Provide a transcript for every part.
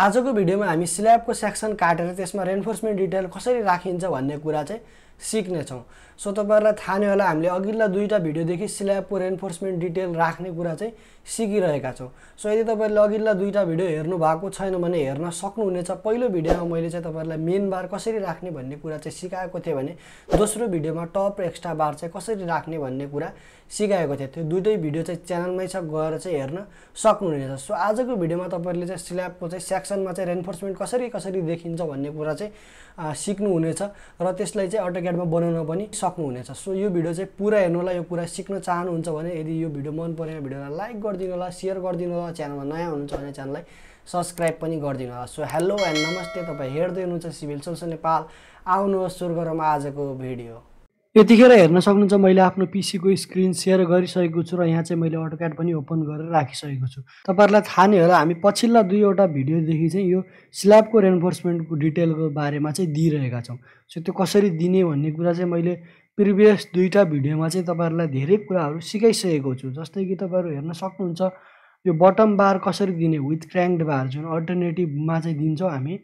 आजको भिडियोमा हामी स्ल्याबको सेक्सन काटेर त्यसमा रेन्फोर्समेन्ट डिटेल कसरी राखिन्छ भन्ने कुरा चाहिँ सिक्नेछौँ सो तपाईँहरूलाई थाहा नै होला हामीले अघिल्ला दुईवटा भिडियोदेखि स्ल्याबको रेन्फोर्समेन्ट डिटेल राख्ने कुरा चाहिँ सिकिरहेका छौँ सो यदि तपाईँहरूले अघिल्ला दुईवटा भिडियो हेर्नु भएको छैन भने हेर्न सक्नुहुनेछ पहिलो भिडियोमा मैले चाहिँ तपाईँहरूलाई मेन बार कसरी राख्ने भन्ने कुरा चाहिँ सिकाएको थिएँ भने दोस्रो भिडियोमा टप र एक्स्ट्रा बार चाहिँ कसरी राख्ने भन्ने कुरा सिकाएको थिएँ त्यो दुइटै भिडियो चाहिँ च्यानलमै छ गएर चाहिँ हेर्न सक्नुहुनेछ सो आजको भिडियोमा तपाईँहरूले चाहिँ स्ल्याबको चाहिँ सेक्सनमा चाहिँ रेन्फोर्समेन्ट कसरी कसरी देखिन्छ भन्ने कुरा चाहिँ सिक्नुहुनेछ र त्यसलाई चाहिँ अटो क्रिकेटमा बनाउन पनि सक्नुहुनेछ सो यो भिडियो चाहिँ पुरा हेर्नुहोला यो कुरा सिक्न चाहनुहुन्छ भने यदि यो भिडियो मन पऱ्यो भिडियोलाई लाइक गरिदिनु होला सेयर गरिदिनु होला च्यानलमा नयाँ हुनुहुन्छ भने च्यानललाई सब्सक्राइब पनि गरिदिनु होला सो हेलो एन्ड नमस्ते तपाईँ हेर्दै हुनुहुन्छ सिभिल सोल्स नेपाल आउनुहोस् सुरु गरौँ आजको भिडियो यतिखेर हेर्न सक्नुहुन्छ मैले आफ्नो पिसीको स्क्रिन सेयर गरिसकेको छु र यहाँ चाहिँ मैले अटोक्याट पनि ओपन गरेर राखिसकेको छु तपाईँहरूलाई थाहा नै होला हामी पछिल्ला दुईवटा भिडियोदेखि चाहिँ यो स्ल्याबको रेन्फोर्समेन्टको डिटेलको बारेमा चाहिँ दिइरहेका छौँ सो त्यो कसरी दिने भन्ने कुरा चाहिँ मैले प्रिभियस दुईवटा भिडियोमा चाहिँ तपाईँहरूलाई धेरै कुराहरू सिकाइसकेको छु जस्तै कि तपाईँहरू हेर्न सक्नुहुन्छ यो बटम बार कसरी दिने विथ क्र्याङ्ड बार जुन अल्टरनेटिभमा चाहिँ दिन्छौँ हामी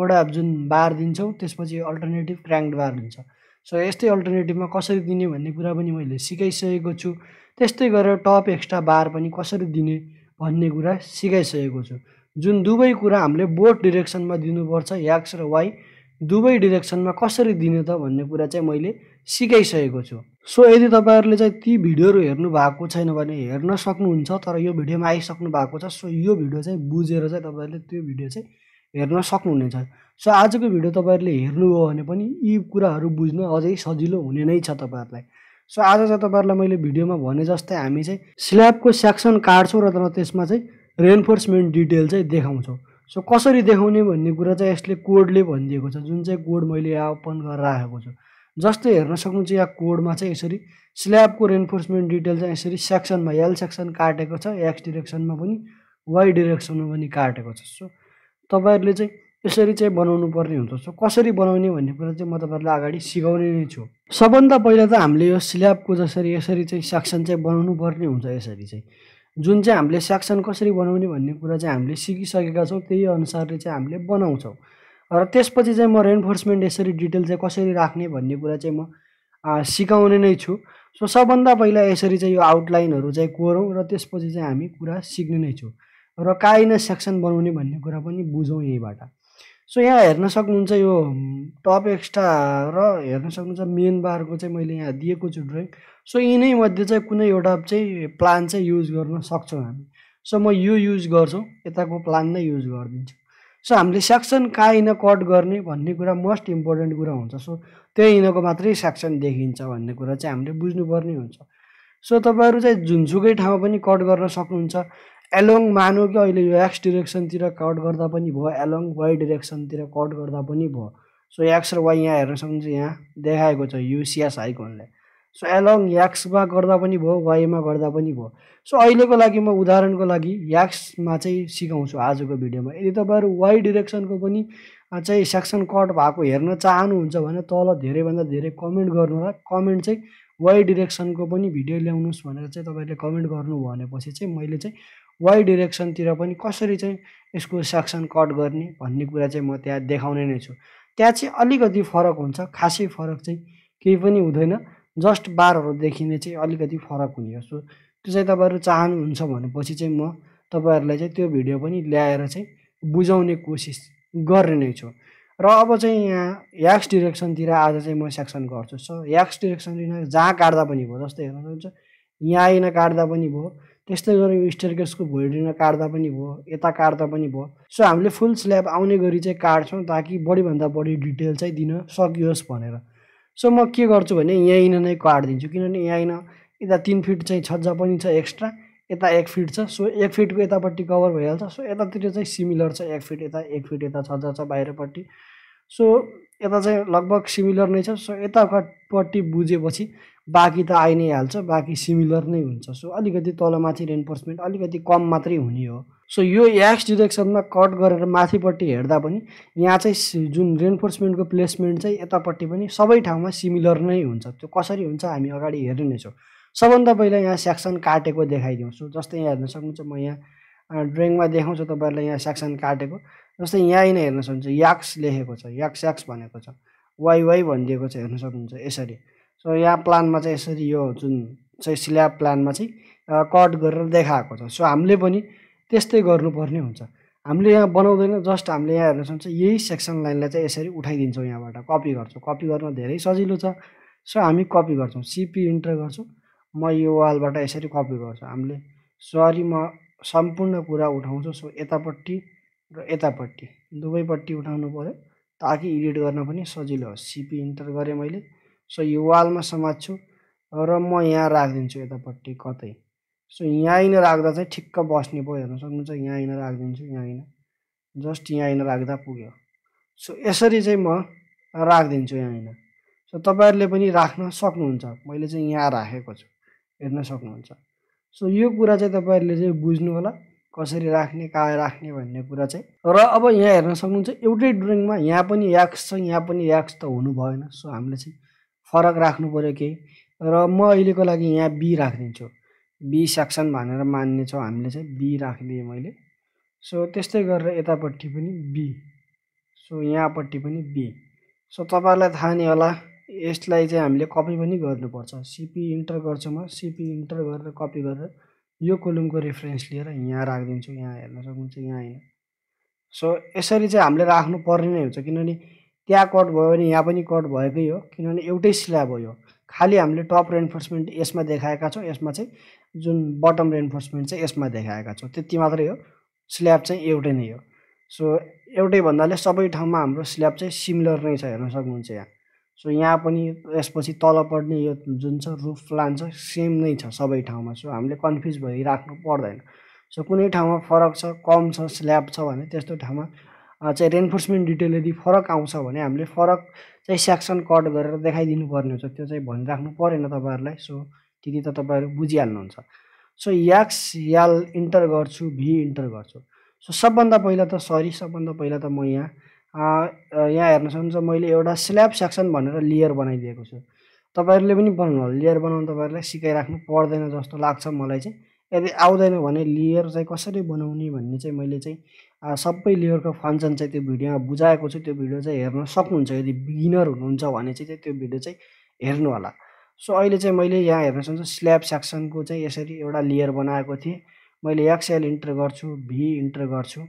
एउटा जुन बार दिन्छौँ त्यसपछि अल्टरनेटिभ क्र्याङ्ड बार हुन्छ सो यस्तै अल्टरनेटिभमा कसरी दिने भन्ने कुरा पनि मैले सिकाइसकेको छु त्यस्तै गरेर टप एक्स्ट्रा बार पनि कसरी दिने भन्ने कुरा सिकाइसकेको छु जुन दुवै कुरा हामीले बोर्ड डिरेक्सनमा दिनुपर्छ याक्स र वाइ दुवै डिरेक्सनमा कसरी दिने त भन्ने कुरा चाहिँ मैले सिकाइसकेको छु सो यदि तपाईँहरूले चाहिँ ती भिडियोहरू हेर्नु भएको छैन भने हेर्न सक्नुहुन्छ तर यो भिडियोमा आइसक्नु भएको छ सो यो भिडियो चाहिँ बुझेर चाहिँ तपाईँहरूले त्यो भिडियो चाहिँ हेर्न सक्नुहुनेछ सो आजको भिडियो तपाईँहरूले हेर्नुभयो भने पनि यी कुराहरू बुझ्न अझै सजिलो हुने नै छ तपाईँहरूलाई सो आज चाहिँ तपाईँहरूलाई मैले भिडियोमा भने जस्तै हामी चाहिँ स्ल्याबको सेक्सन काट्छौँ र तर त्यसमा चाहिँ रेन्फोर्समेन्ट डिटेल चाहिँ देखाउँछौँ सो कसरी देखाउने भन्ने कुरा चाहिँ यसले कोडले भनिदिएको छ जुन चाहिँ कोड मैले यहाँ ओपन गरेर राखेको छु जस्तै हेर्न सक्नुहुन्छ यहाँ कोडमा चाहिँ यसरी स्ल्याबको रेन्फोर्समेन्ट डिटेल चाहिँ यसरी सेक्सनमा एल सेक्सन काटेको छ एक्स डिरेक्सनमा पनि वाइ डिरेक्सनमा पनि काटेको छ सो तपाईँहरूले चाहिँ यसरी चाहिँ बनाउनु पर्ने हुन्छ सो कसरी बनाउने भन्ने कुरा चाहिँ म तपाईँहरूलाई अगाडि सिकाउने नै छु सबभन्दा पहिला त हामीले यो स्ल्याबको जसरी यसरी चाहिँ सेक्सन चाहिँ बनाउनु पर्ने हुन्छ यसरी चाहिँ जुन चाहिँ हामीले सेक्सन कसरी बनाउने भन्ने कुरा चाहिँ हामीले सिकिसकेका छौँ त्यही अनुसारले चाहिँ हामीले बनाउँछौँ र त्यसपछि चाहिँ म रेन्फोर्समेन्ट यसरी डिटेल चाहिँ कसरी राख्ने भन्ने कुरा चाहिँ म सिकाउने नै छु सो सबभन्दा पहिला यसरी चाहिँ यो आउटलाइनहरू चाहिँ कोरौँ र त्यसपछि चाहिँ हामी कुरा सिक्ने नै छु र काइन सेक्सन बनाउने भन्ने कुरा पनि बुझौँ यहीँबाट सो यहाँ हेर्न सक्नुहुन्छ यो टप एक्स्ट्रा र हेर्न सक्नुहुन्छ मेन बारको चाहिँ मैले यहाँ दिएको छु ड्रइङ सो यिनैमध्ये चाहिँ कुनै एउटा चाहिँ प्लान चाहिँ युज गर्न सक्छौँ हामी सो म यो युज गर्छु यताको प्लान नै युज गरिदिन्छु सो हामीले सेक्सन कहाँ कट गर्ने भन्ने कुरा मोस्ट इम्पोर्टेन्ट कुरा हुन्छ सो त्यही यिनीको मात्रै सेक्सन देखिन्छ भन्ने कुरा चाहिँ हामीले बुझ्नुपर्ने हुन्छ सो तपाईँहरू चाहिँ जुनसुकै ठाउँमा पनि कट गर्न सक्नुहुन्छ एलोङ मानु कि अहिले यो एक्स डिरेक्सनतिर कट गर्दा पनि भयो एलोङ वाइ डिरेक्सनतिर कट गर्दा पनि भयो सो एक्स र वाइ यहाँ हेर्न सक्नुहुन्छ यहाँ देखाएको छ युसिएस आइकनले सो एलोङ याक्समा गर्दा पनि भयो वाइमा गर्दा पनि भयो सो अहिलेको लागि म उदाहरणको लागि याक्समा चाहिँ सिकाउँछु आजको भिडियोमा यदि तपाईँहरू वाइ डिरेक्सनको पनि चाहिँ सेक्सन कट भएको हेर्न चाहनुहुन्छ भने तल धेरैभन्दा धेरै कमेन्ट गर्नु होला कमेन्ट चाहिँ वाइ डिरेक्सनको पनि भिडियो ल्याउनुहोस् भनेर चाहिँ तपाईँले कमेन्ट गर्नु भनेपछि चाहिँ मैले चाहिँ वाइ डिरेक्सनतिर पनि कसरी चाहिँ यसको सेक्सन कट गर्ने भन्ने कुरा चाहिँ म त्यहाँ देखाउने नै छु त्यहाँ चाहिँ अलिकति फरक हुन्छ खासै फरक चाहिँ केही पनि हुँदैन जस्ट बारहरूदेखि देखिने चाहिँ अलिकति फरक हुने हो सो त्यो चाहिँ तपाईँहरू चाहनुहुन्छ भनेपछि चाहिँ म तपाईँहरूलाई चाहिँ त्यो भिडियो पनि ल्याएर चाहिँ बुझाउने कोसिस गर्ने नै छु र अब चाहिँ यहाँ याक्स डिरेक्सनतिर आज चाहिँ म सेक्सन गर्छु सो याक्स डिरेक्सनतिर जहाँ काट्दा पनि भयो जस्तै हेर्नुहुन्छ यहाँ आइन काट्दा पनि भयो त्यस्तै गरेर यो स्टेयरकेसको भोइडिन काट्दा पनि भयो यता काट्दा पनि भयो सो हामीले फुल स्ल्याब आउने गरी चाहिँ काट्छौँ ताकि बढीभन्दा बढी डिटेल चाहिँ दिन सकियोस् भनेर सो म के गर्छु भने यहीँ नै काटिदिन्छु किनभने यहाँ यता तिन फिट चाहिँ छज्जा पनि छ एक्स्ट्रा यता एक फिट छ सो एक फिटको यतापट्टि कभर भइहाल्छ सो यतातिर चाहिँ सिमिलर छ एक फिट यता एक फिट यता छज्जा छ बाहिरपट्टि सो यता चाहिँ लगभग सिमिलर नै छ सो यतापट्टि बुझेपछि बाँकी त आइ नै हाल्छ बाँकी सिमिलर नै हुन्छ सो अलिकति तलमाथि रेन्फोर्समेन्ट अलिकति कम मात्रै हुने हो सो यो एक्स डिरेक्सनमा कट गरेर माथिपट्टि हेर्दा पनि यहाँ चाहिँ जुन रेन्फोर्समेन्टको प्लेसमेन्ट चाहिँ यतापट्टि पनि सबै ठाउँमा सिमिलर नै हुन्छ त्यो कसरी हुन्छ हामी अगाडि हेर्ने नै छौँ सबभन्दा पहिला यहाँ सेक्सन काटेको देखाइदिउँ सो जस्तै यहाँ हेर्न सक्नुहुन्छ म यहाँ ड्रइङमा देखाउँछु तपाईँहरूलाई यहाँ सेक्सन काटेको जस्तै यहाँ नै हेर्न सक्नुहुन्छ याक्स लेखेको छ याक्स याक्स भनेको छ वाइवाई भनिदिएको छ हेर्न सक्नुहुन्छ यसरी सो यहाँ प्लानमा चाहिँ यसरी यो जुन चाहिँ स्ल्याब प्लानमा चाहिँ कट गरेर देखाएको छ सो हामीले पनि त्यस्तै गर्नुपर्ने हुन्छ हामीले यहाँ बनाउँदैन जस्ट हामीले यहाँ हेर्न सक्छ यही सेक्सन लाइनलाई चाहिँ यसरी उठाइदिन्छौँ यहाँबाट कपी गर्छौँ कपी गर्न धेरै सजिलो छ सो हामी कपी गर्छौँ सिपी इन्टर गर्छौँ म यो वालबाट यसरी कपी गर्छु हामीले सरी म सम्पूर्ण कुरा उठाउँछु सो यतापट्टि र यतापट्टि दुवैपट्टि उठाउनु पऱ्यो ताकि एडिट गर्न पनि सजिलो होस् सिपी इन्टर गरेँ मैले सो यो वालमा समात्छु र म यहाँ राखिदिन्छु यतापट्टि कतै सो यहाँनिर राख्दा चाहिँ ठिक्क बस्ने भयो हेर्न सक्नुहुन्छ यहाँ यहाँनिर राखिदिन्छु होइन जस्ट यहाँ यहाँनिर राख्दा पुग्यो सो यसरी चाहिँ म राखिदिन्छु होइन सो तपाईँहरूले पनि राख्न सक्नुहुन्छ मैले चाहिँ यहाँ राखेको छु हेर्न सक्नुहुन्छ सो यो कुरा चाहिँ तपाईँहरूले चाहिँ बुझ्नु होला कसरी राख्ने कहाँ राख्ने भन्ने कुरा चाहिँ र अब यहाँ हेर्न सक्नुहुन्छ एउटै ड्रइङमा यहाँ पनि याक्स छ यहाँ पनि याक्स त हुनु भएन सो हामीले चाहिँ फरक राख्नु पऱ्यो के र म अहिलेको लागि यहाँ बी राखिदिन्छु बी सेक्सन भनेर मान्ने छ हामीले चाहिँ बी राखिदिएँ मैले सो त्यस्तै गरेर यतापट्टि पनि बी सो यहाँपट्टि पनि बी सो तपाईँहरूलाई थाहा नै होला यसलाई चाहिँ हामीले कपी पनि गर्नुपर्छ सिपी इन्टर गर्छु म सिपी इन्टर गरेर कपी गरेर यो कोलुमको रेफरेन्स लिएर यहाँ राखिदिन्छु यहाँ हेर्न सक्नुहुन्छ यहाँ होइन सो यसरी चाहिँ हामीले राख्नु पर्ने नै हुन्छ किनभने त्यहाँ कट भयो भने यहाँ पनि कट भएकै हो किनभने एउटै स्ल्याब हो यो खालि हामीले टप रेन्फोर्समेन्ट यसमा देखाएका छौँ यसमा चाहिँ जुन बटम रेन्फोर्समेन्ट चाहिँ यसमा देखाएका छौँ त्यति मात्रै हो स्ल्याब चाहिँ एउटै नै हो सो एउटै भन्नाले सबै ठाउँमा हाम्रो स्ल्याब चाहिँ सिमिलर नै छ हेर्न सक्नुहुन्छ यहाँ सो यहाँ पनि यसपछि तल पर्ने यो जुन छ रुफ प्लान छ सेम नै छ सबै ठाउँमा सो हामीले कन्फ्युज भइराख्नु पर्दैन सो कुनै ठाउँमा फरक छ कम छ स्ल्याब छ भने त्यस्तो ठाउँमा चाहिँ रेन्फोर्समेन्ट डिटेल यदि फरक आउँछ भने हामीले फरक चाहिँ सेक्सन कट गरेर देखाइदिनु पर्ने हुन्छ त्यो चाहिँ भनिराख्नु परेन तपाईँहरूलाई सो त्यति त तपाईँहरू बुझिहाल्नुहुन्छ सो याक्स याल इन्टर गर्छु भी इन्टर गर्छु सो सबभन्दा पहिला त सरी सबभन्दा पहिला त म यहाँ यहाँ हेर्न सक्नुहुन्छ मैले एउटा स्ल्याब सेक्सन भनेर लेयर बनाइदिएको छु तपाईँहरूले पनि बनाउनु होला लेयर बनाउनु तपाईँहरूलाई सिकाइराख्नु पर्दैन जस्तो लाग्छ मलाई चाहिँ यदि आउँदैन भने लेयर चाहिँ कसरी बनाउने भन्ने चाहिँ मैले चाहिँ सबै लेयरको फङ्सन चाहिँ त्यो भिडियोमा बुझाएको छु त्यो भिडियो चाहिँ हेर्न सक्नुहुन्छ यदि बिगिनर हुनुहुन्छ भने चाहिँ त्यो भिडियो चाहिँ हेर्नु होला सो अहिले चाहिँ मैले यहाँ हेर्न सक्छु स्ल्याब सेक्सनको चाहिँ यसरी एउटा लेयर बनाएको थिएँ मैले एक्सएल इन्टर गर्छु भी इन्टर गर्छु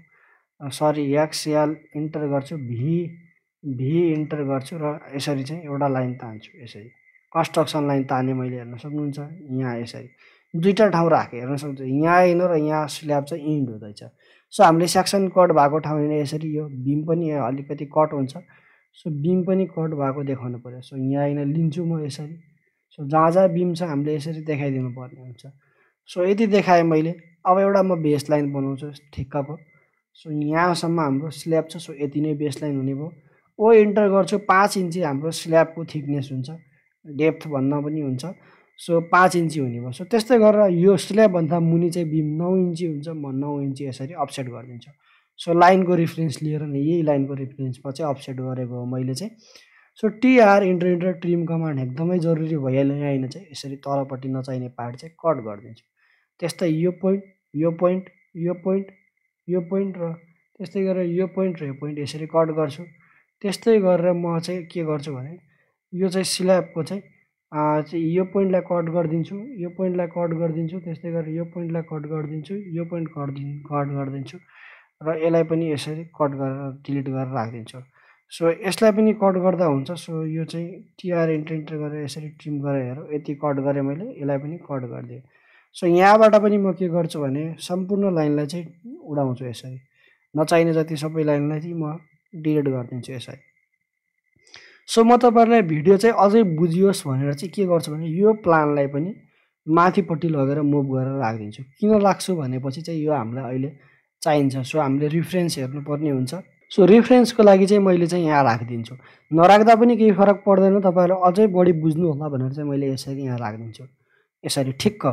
सरी एक्सएल इन्टर गर्छु भी भी इन्टर गर्छु र यसरी चाहिँ एउटा लाइन तान्छु यसरी कन्स्ट्रक्सन लाइन ताने मैले हेर्न सक्नुहुन्छ यहाँ यसरी दुईवटा ठाउँ राखेँ हेर्न सक्छु यहाँ आएन र यहाँ स्ल्याब चाहिँ इन्ड हुँदैछ सो हामीले सेक्सन कट भएको ठाउँ होइन यसरी यो बिम पनि अलिकति कट हुन्छ सो बिम पनि कट भएको देखाउनु पऱ्यो सो यहाँ होइन लिन्छु म यसरी सो जहाँ जहाँ बिम छ हामीले यसरी देखाइदिनु पर्ने हुन्छ सो यति देखाएँ मैले अब एउटा म बेस लाइन बनाउँछु ठिक्कको सो यहाँसम्म हाम्रो स्ल्याब छ सो यति नै बेस लाइन हुने भयो ओ इन्टर गर्छु पाँच इन्ची हाम्रो स्ल्याबको थिकनेस हुन्छ डेप्थ भन्न पनि हुन्छ सो पाँच इन्ची हुने भयो सो त्यस्तै गरेर यो स्ल्याबभन्दा मुनि चाहिँ बिम नौ इन्ची हुन्छ म नौ इन्ची यसरी अप्सेट गरिदिन्छु सो लाइनको रिफरेन्स लिएर नै यही लाइनको रिफरेन्समा चाहिँ अपसेट गरेको हो मैले चाहिँ so TR enter enter trim command एकदमै जरुरी भइहाल्यो यहाँनिर चाहिँ यसरी तलपट्टि नचाहिने पार्ट चाहिँ कट गरिदिन्छु त्यस्तै यो पोइन्ट यो पोइन्ट यो पोइन्ट यो पोइन्ट र त्यस्तै गरेर यो पोइन्ट र यो पोइन्ट यसरी कट गर्छु त्यस्तै गरेर म चाहिँ के गर्छु भने यो चाहिँ स्ल्याबको चाहिँ चाहिँ यो पोइन्टलाई कट गरिदिन्छु यो पोइन्टलाई कट गरिदिन्छु त्यस्तै गरेर यो पोइन्टलाई कट गरिदिन्छु यो पोइन्ट कट कट गरिदिन्छु र यसलाई पनि यसरी कट गरेर डिलिट गरेर राखिदिन्छु सो यसलाई पनि कट गर्दा हुन्छ सो यो चाहिँ टिआर इन्टर इन्टर गरेर यसरी ट्रिम गरेर हेरौँ यति कट गरेँ मैले यसलाई पनि कट गरिदिएँ सो यहाँबाट पनि म के गर्छु भने सम्पूर्ण लाइनलाई चाहिँ उडाउँछु यसरी नचाहिने जति सबै लाइनलाई चाहिँ म डिलिट गरिदिन्छु यसरी सो म तपाईँहरूलाई भिडियो चाहिँ अझै बुझियोस् भनेर चाहिँ के गर्छु भने यो प्लानलाई पनि माथिपट्टि लगेर मुभ गरेर राखिदिन्छु किन राख्छु भनेपछि चाहिँ यो हामीलाई अहिले चाहिन्छ सो हामीले रिफरेन्स हेर्नुपर्ने हुन्छ सो रिफरेन्सको लागि चाहिँ मैले चाहिँ यहाँ राखिदिन्छु नराख्दा पनि केही फरक पर्दैन तपाईँहरू अझै बढी बुझ्नु होला भनेर चाहिँ मैले यसरी यहाँ राखिदिन्छु यसरी ठिक्क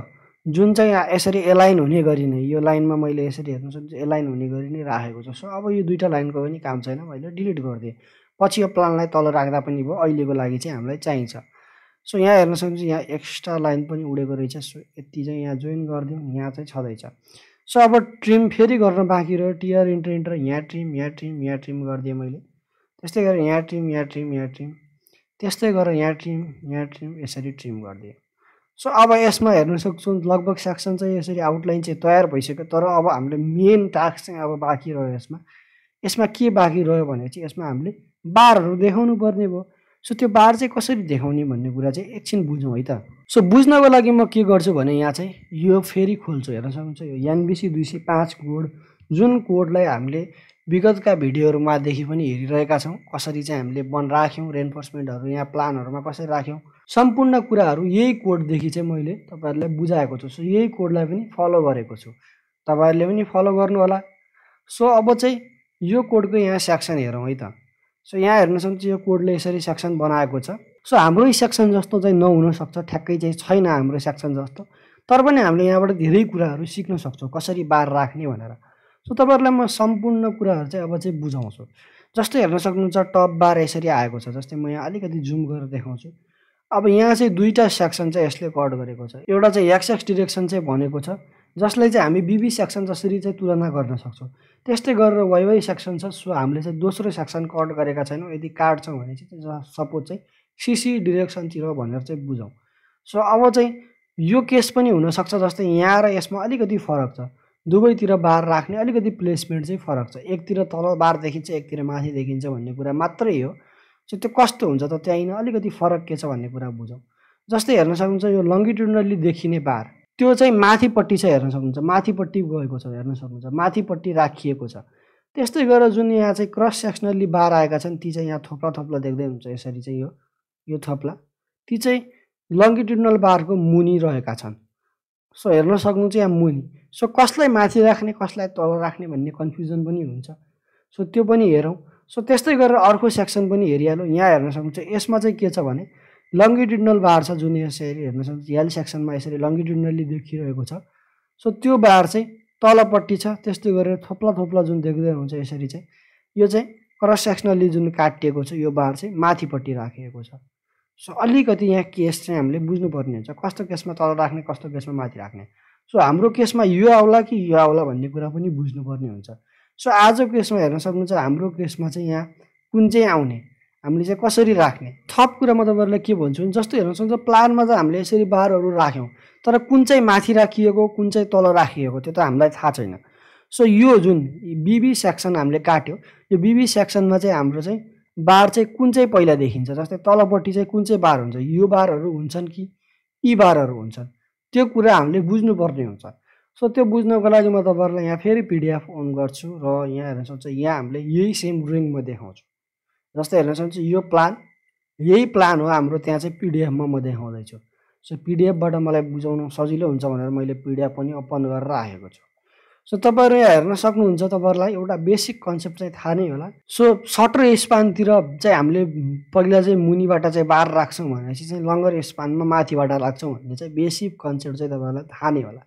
जुन चाहिँ यहाँ यसरी एलाइन हुने गरी नै यो लाइनमा मैले यसरी हेर्नु सक्छु एलाइन हुने गरी नै राखेको छु सो अब यो दुइटा लाइनको पनि काम छैन मैले डिलिट गरिदिएँ पछि यो प्लानलाई तल राख्दा पनि भयो अहिलेको लागि चाहिँ हामीलाई चाहिन्छ सो यहाँ हेर्न सक्नुहुन्छ यहाँ एक्स्ट्रा लाइन पनि उडेको रहेछ सो यति चाहिँ यहाँ जोइन गरिदिउँ यहाँ चाहिँ छँदैछ सो अब ट्रिम फेरि गर्न बाँकी रह्यो टियर इन्टर इन्टर यहाँ ट्रिम यहाँ ट्रिम यहाँ ट्रिम गरिदिएँ मैले त्यस्तै गरेर यहाँ ट्रिम यहाँ ट्रिम यहाँ ट्रिम त्यस्तै गरेर यहाँ ट्रिम यहाँ ट्रिम यसरी ट्रिम गरिदिएँ सो अब यसमा हेर्न सक्छौँ लगभग सेक्सन चाहिँ यसरी आउटलाइन चाहिँ तयार भइसक्यो तर अब हामीले मेन टास्क चाहिँ अब बाँकी रह्यो यसमा यसमा के बाँकी रह्यो भने चाहिँ यसमा हामीले बारहरू देखाउनु पर्ने भयो सो त्यो बार चाहिँ कसरी देखाउने भन्ने कुरा चाहिँ एकछिन बुझौँ है त सो बुझ्नको लागि म के गर्छु भने यहाँ चाहिँ यो फेरि खोल्छु हेर्न सक्नुहुन्छ यो एनबिसी दुई सय पाँच कोड जुन कोडलाई हामीले विगतका भिडियोहरूमादेखि पनि हेरिरहेका छौँ कसरी चाहिँ हामीले बन राख्यौँ रेन्फोर्समेन्टहरू यहाँ प्लानहरूमा कसरी राख्यौँ सम्पूर्ण कुराहरू यही कोडदेखि चाहिँ मैले तपाईँहरूलाई बुझाएको छु सो यही कोडलाई पनि फलो गरेको छु तपाईँहरूले पनि फलो गर्नुहोला सो अब चाहिँ यो कोडको यहाँ सेक्सन हेरौँ है त सो यहाँ हेर्न सक्छ यो कोडले यसरी सेक्सन बनाएको छ सो हाम्रो सेक्सन जस्तो चाहिँ नहुनसक्छ ठ्याक्कै चाहिँ छैन हाम्रो सेक्सन जस्तो तर पनि हामीले यहाँबाट धेरै कुराहरू सिक्न सक्छौँ कसरी बार राख्ने भनेर सो तपाईँहरूलाई म सम्पूर्ण कुराहरू चाहिँ अब चाहिँ बुझाउँछु जस्तै हेर्न सक्नुहुन्छ टप बार यसरी आएको छ जस्तै म यहाँ अलिकति जुम गरेर देखाउँछु अब यहाँ चाहिँ दुईवटा सेक्सन चाहिँ यसले कट गरेको छ एउटा चाहिँ एक्स एक्स डिरेक्सन चाहिँ भनेको छ जसलाई चाहिँ हामी बिबी सेक्सन जसरी चाहिँ तुलना गर्न सक्छौँ त्यस्तै गरेर वाइवाई सेक्सन छ सो हामीले चाहिँ दोस्रो सेक्सन कट गरेका छैनौँ यदि काट्छौँ भने चाहिँ सपोज चाहिँ सिसी डिरेक्सनतिर भनेर चाहिँ बुझौँ सो अब चाहिँ यो केस पनि हुनसक्छ जस्तै यहाँ र यसमा अलिकति फरक छ दुवैतिर बार राख्ने अलिकति प्लेसमेन्ट चाहिँ फरक छ एकतिर तल बार देखिन्छ एकतिर माथि देखिन्छ भन्ने कुरा मात्रै हो सो त्यो कस्तो हुन्छ त त्यहाँनिर अलिकति फरक के छ भन्ने कुरा बुझौँ जस्तै हेर्न सक्नुहुन्छ यो लङ्गिट्युडनली देखिने बार त्यो चाहिँ माथिपट्टि चाहिँ हेर्न सक्नुहुन्छ माथिपट्टि गएको छ हेर्न सक्नुहुन्छ माथिपट्टि राखिएको छ त्यस्तै गरेर जुन यहाँ चाहिँ क्रस सेक्सनल्ली बार आएका छन् ती चाहिँ यहाँ थोप्ला थोप्ला देख्दै हुन्छ यसरी चाहिँ यो यो थोप्ला ती चाहिँ लङ्गिट्युडनल बारको मुनि रहेका छन् सो हेर्न सक्नु चाहिँ यहाँ मुनि सो कसलाई माथि राख्ने कसलाई तल राख्ने भन्ने कन्फ्युजन पनि हुन्छ सो त्यो पनि हेरौँ सो त्यस्तै गरेर अर्को सेक्सन पनि हेरिहालौँ यहाँ हेर्न सक्नुहुन्छ यसमा चाहिँ के छ भने लङ्गिट्युडनल बार छ जुन यसरी हेर्न सक्छ यल सेक्सनमा यसरी लङ्गिट्युडनल्ली देखिरहेको छ सो त्यो बार चाहिँ तलपट्टि छ त्यस्तो गरेर थोप्ला थोप्ला जुन देख्दै हुन्छ यसरी चाहिँ यो चाहिँ क्रस सेक्सनली जुन काटिएको छ यो बार चाहिँ माथिपट्टि राखिएको छ सो अलिकति यहाँ केस चाहिँ हामीले बुझ्नुपर्ने हुन्छ कस्तो केसमा तल राख्ने कस्तो केसमा माथि राख्ने सो हाम्रो केसमा यो आउला कि यो आउला भन्ने कुरा पनि बुझ्नुपर्ने हुन्छ सो आजको केसमा हेर्न सक्नुहुन्छ हाम्रो केसमा चाहिँ यहाँ कुन चाहिँ आउने हामीले चाहिँ कसरी राख्ने थप कुरा म तपाईँहरूलाई के भन्छु भने जस्तो हेर्न सक्छ प्लानमा चाहिँ हामीले यसरी बारहरू राख्यौँ तर कुन चाहिँ माथि राखिएको कुन चाहिँ तल राखिएको त्यो त हामीलाई थाहा छैन सो यो जुन बिबी सेक्सन हामीले काट्यो यो बिबी सेक्सनमा चाहिँ हाम्रो चाहिँ बार चाहिँ कुन चाहिँ पहिला देखिन्छ जस्तै तलपट्टि चाहिँ कुन चाहिँ बार हुन्छ यो बारहरू हुन्छन् कि यी बारहरू हुन्छन् त्यो कुरा हामीले बुझ्नुपर्ने हुन्छ सो त्यो बुझ्नको लागि म तपाईँहरूलाई यहाँ फेरि पिडिएफ अन गर्छु र यहाँ हेर्न सक्छ यहाँ हामीले यही सेम रिङमा देखाउँछु जस्तै हेर्न सक्छु यो प्लान यही प्लान हो हाम्रो त्यहाँ चाहिँ पिडिएफमा म देखाउँदैछु सो पिडिएफबाट मलाई बुझाउनु सजिलो हुन्छ भनेर मैले पिडिएफ पनि ओपन गरेर राखेको छु सो तपाईँहरू यहाँ हेर्न सक्नुहुन्छ तपाईँहरूलाई एउटा बेसिक कन्सेप्ट चाहिँ थाहा नै होला सो सर्टर स्पानतिर चाहिँ हामीले पहिला चाहिँ मुनिबाट चाहिँ बार राख्छौँ भनेपछि चाहिँ लङ्गर स्पानमा माथिबाट राख्छौँ भन्ने चाहिँ बेसिक कन्सेप्ट चाहिँ तपाईँहरूलाई थाहा नै होला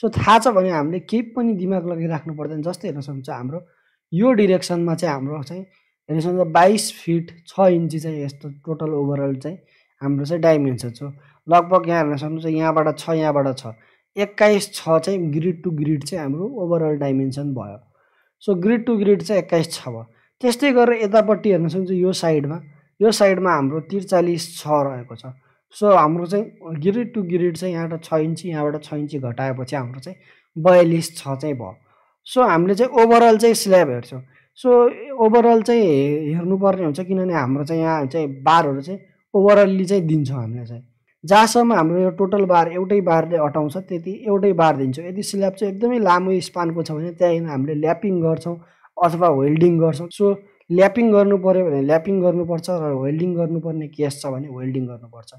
सो थाहा छ भने हामीले केही पनि दिमाग लगाइराख्नु पर्दैन जस्तै हेर्न सक्नुहुन्छ हाम्रो यो डिरेक्सनमा चाहिँ हाम्रो चाहिँ यसँग बाइस फिट छ इन्ची चाहिँ यस्तो टोटल ओभरअल चाहिँ हाम्रो चाहिँ डाइमेन्सन छ लगभग यहाँ हेर्न सक्नुहुन्छ यहाँबाट छ यहाँबाट छ एक्काइस छ चाहिँ ग्रिड टु ग्रिड चाहिँ हाम्रो ओभरअल डाइमेन्सन भयो सो ग्रिड टु ग्रिड चाहिँ एक्काइस छ भयो त्यस्तै गरेर यतापट्टि हेर्न सक्नुहुन्छ यो साइडमा यो साइडमा हाम्रो त्रिचालिस छ रहेको छ सो हाम्रो चाहिँ ग्रिड टु ग्रिड चाहिँ यहाँबाट छ इन्ची यहाँबाट छ इन्ची घटाएपछि हाम्रो चाहिँ बयालिस छ चाहिँ भयो सो हामीले चाहिँ ओभरअल चाहिँ स्ल्याब हेर्छौँ सो ओभरअल चाहिँ हेर्नुपर्ने हुन्छ किनभने हाम्रो चाहिँ यहाँ चाहिँ बारहरू चाहिँ ओभरअल्ली चाहिँ दिन्छ हामीले चाहिँ जहाँसम्म हाम्रो यो टोटल बार एउटै बारले अटाउँछ त्यति एउटै बार दिन्छौँ यदि स्ल्याब चाहिँ एकदमै लामो स्पानको छ भने त्यहाँदेखि हामीले ल्यापिङ गर्छौँ अथवा होल्डिङ गर्छौँ सो ल्यापिङ गर्नु पऱ्यो भने ल्यापिङ गर्नुपर्छ र होल्डिङ गर्नुपर्ने केस छ भने होल्डिङ गर्नुपर्छ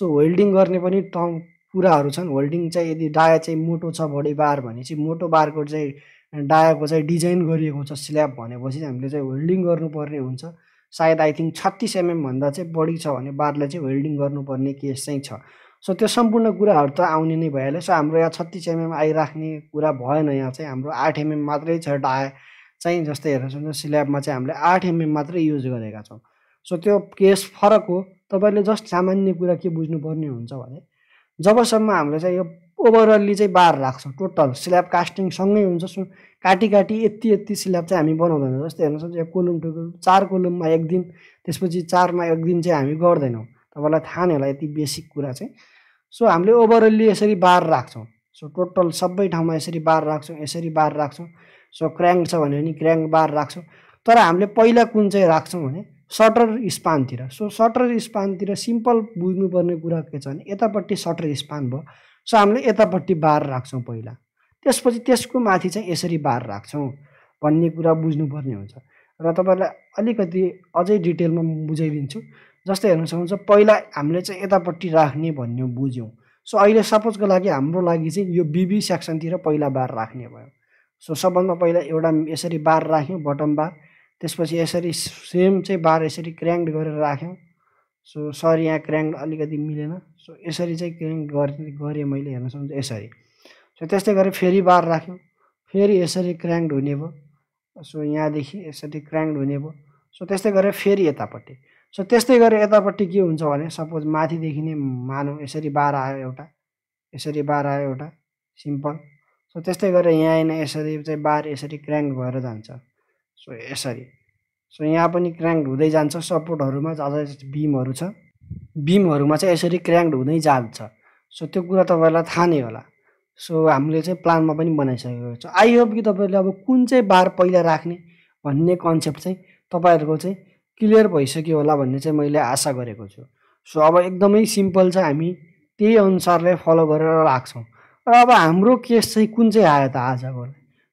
सो होल्डिङ गर्ने पनि टाउ कुराहरू छन् होल्डिङ चाहिँ यदि डाया चाहिँ मोटो छ बडी बार भने चाहिँ मोटो बारको चाहिँ डायाको चाहिँ डिजाइन गरिएको छ स्ल्याब भनेपछि हामीले चाहिँ होल्डिङ गर्नुपर्ने हुन्छ सायद आई थिङ्क छत्तिस एमएमभन्दा चाहिँ बढी छ भने बारले चाहिँ होल्डिङ गर्नुपर्ने केस चाहिँ छ सो त्यो सम्पूर्ण कुराहरू त आउने नै भइहाल्यो सो हाम्रो यहाँ छत्तिस एमएम आइराख्ने कुरा भएन यहाँ चाहिँ हाम्रो आठ एमएम मात्रै छ डाया चाहिँ जस्तै हेर्नुहोस् स्ल्याबमा चाहिँ हामीले आठ एमएम मात्रै युज गरेका छौँ सो त्यो केस फरक हो तपाईँले जस्ट सामान्य कुरा के बुझ्नुपर्ने हुन्छ भने जबसम्म हामीले चाहिँ यो ओभरअल्ली चाहिँ बार राख्छौँ टोटल स्ल्याब कास्टिङसँगै हुन्छ काटी काटी यति यति स्ल्याब चाहिँ हामी बनाउँदैनौँ जस्तै हेर्नुहोस् यो कोलुम टु चार कोलुममा एक दिन त्यसपछि चारमा एक दिन चाहिँ हामी गर्दैनौँ तपाईँलाई थाहा नै होला यति बेसिक कुरा चाहिँ सो हामीले ओभरअल्ली यसरी बार राख्छौँ सो टोटल सबै ठाउँमा यसरी बार राख्छौँ यसरी बार राख्छौँ सो क्र्याङ्क छ भने नि क्र्याङ्क बार राख्छौँ तर हामीले पहिला कुन चाहिँ राख्छौँ भने सटर स्पानतिर सो सटर स्पानतिर सिम्पल बुझ्नुपर्ने कुरा के छ भने यतापट्टि सटर स्पान भयो सो हामीले यतापट्टि बार राख्छौँ पहिला त्यसपछि त्यसको माथि चाहिँ यसरी बार राख्छौँ भन्ने कुरा बुझ्नुपर्ने हुन्छ र तपाईँलाई अलिकति अझै डिटेलमा बुझाइदिन्छु जस्तै हेर्न सक्नुहुन्छ पहिला हामीले चाहिँ यतापट्टि राख्ने भन्ने बुझ्यौँ सो अहिले सपोजको लागि हाम्रो लागि चाहिँ यो बिबी सेक्सनतिर पहिला बार राख्ने भयो सो सबभन्दा पहिला एउटा यसरी बार राख्यौँ बटम बार त्यसपछि यसरी सेम चाहिँ बार यसरी क्र्याङ्क गरेर राख्यौँ सो सरी यहाँ क्र्याङ्क अलिकति मिलेन सो यसरी चाहिँ क्र्याङ्क गरे गरेँ मैले हेर्न सक्छु यसरी सो त्यस्तै गरेर फेरि बार राख्यो फेरि यसरी क्र्याङ्क हुने भयो सो यहाँदेखि यसरी क्र्याङ्क हुने भयो सो त्यस्तै गरेर फेरि यतापट्टि सो त्यस्तै गरेर यतापट्टि के हुन्छ भने सपोज माथिदेखि नै मानौँ यसरी बार आयो एउटा यसरी बार आयो एउटा सिम्पल सो त्यस्तै गरेर यहाँ आएन यसरी चाहिँ बार यसरी क्र्याङ्क भएर जान्छ सो यसरी सो यहाँ पनि क्र्याङ्क हुँदै जान्छ सपोर्टहरूमा अझ बिमहरू छ बिमहरूमा चाहिँ यसरी क्र्याङ्क हुँदै जान्छ सो त्यो कुरा तपाईँहरूलाई थाहा नै होला सो हामीले चाहिँ प्लानमा पनि बनाइसकेको छ आई होप कि तपाईँहरूले अब कुन चाहिँ बार पहिला राख्ने भन्ने कन्सेप्ट चाहिँ तपाईँहरूको चाहिँ क्लियर भइसक्यो होला भन्ने चाहिँ मैले आशा गरेको छु सो अब एकदमै सिम्पल छ हामी त्यही अनुसारले फलो गरेर राख्छौँ र अब हाम्रो केस चाहिँ कुन चाहिँ आयो त आजको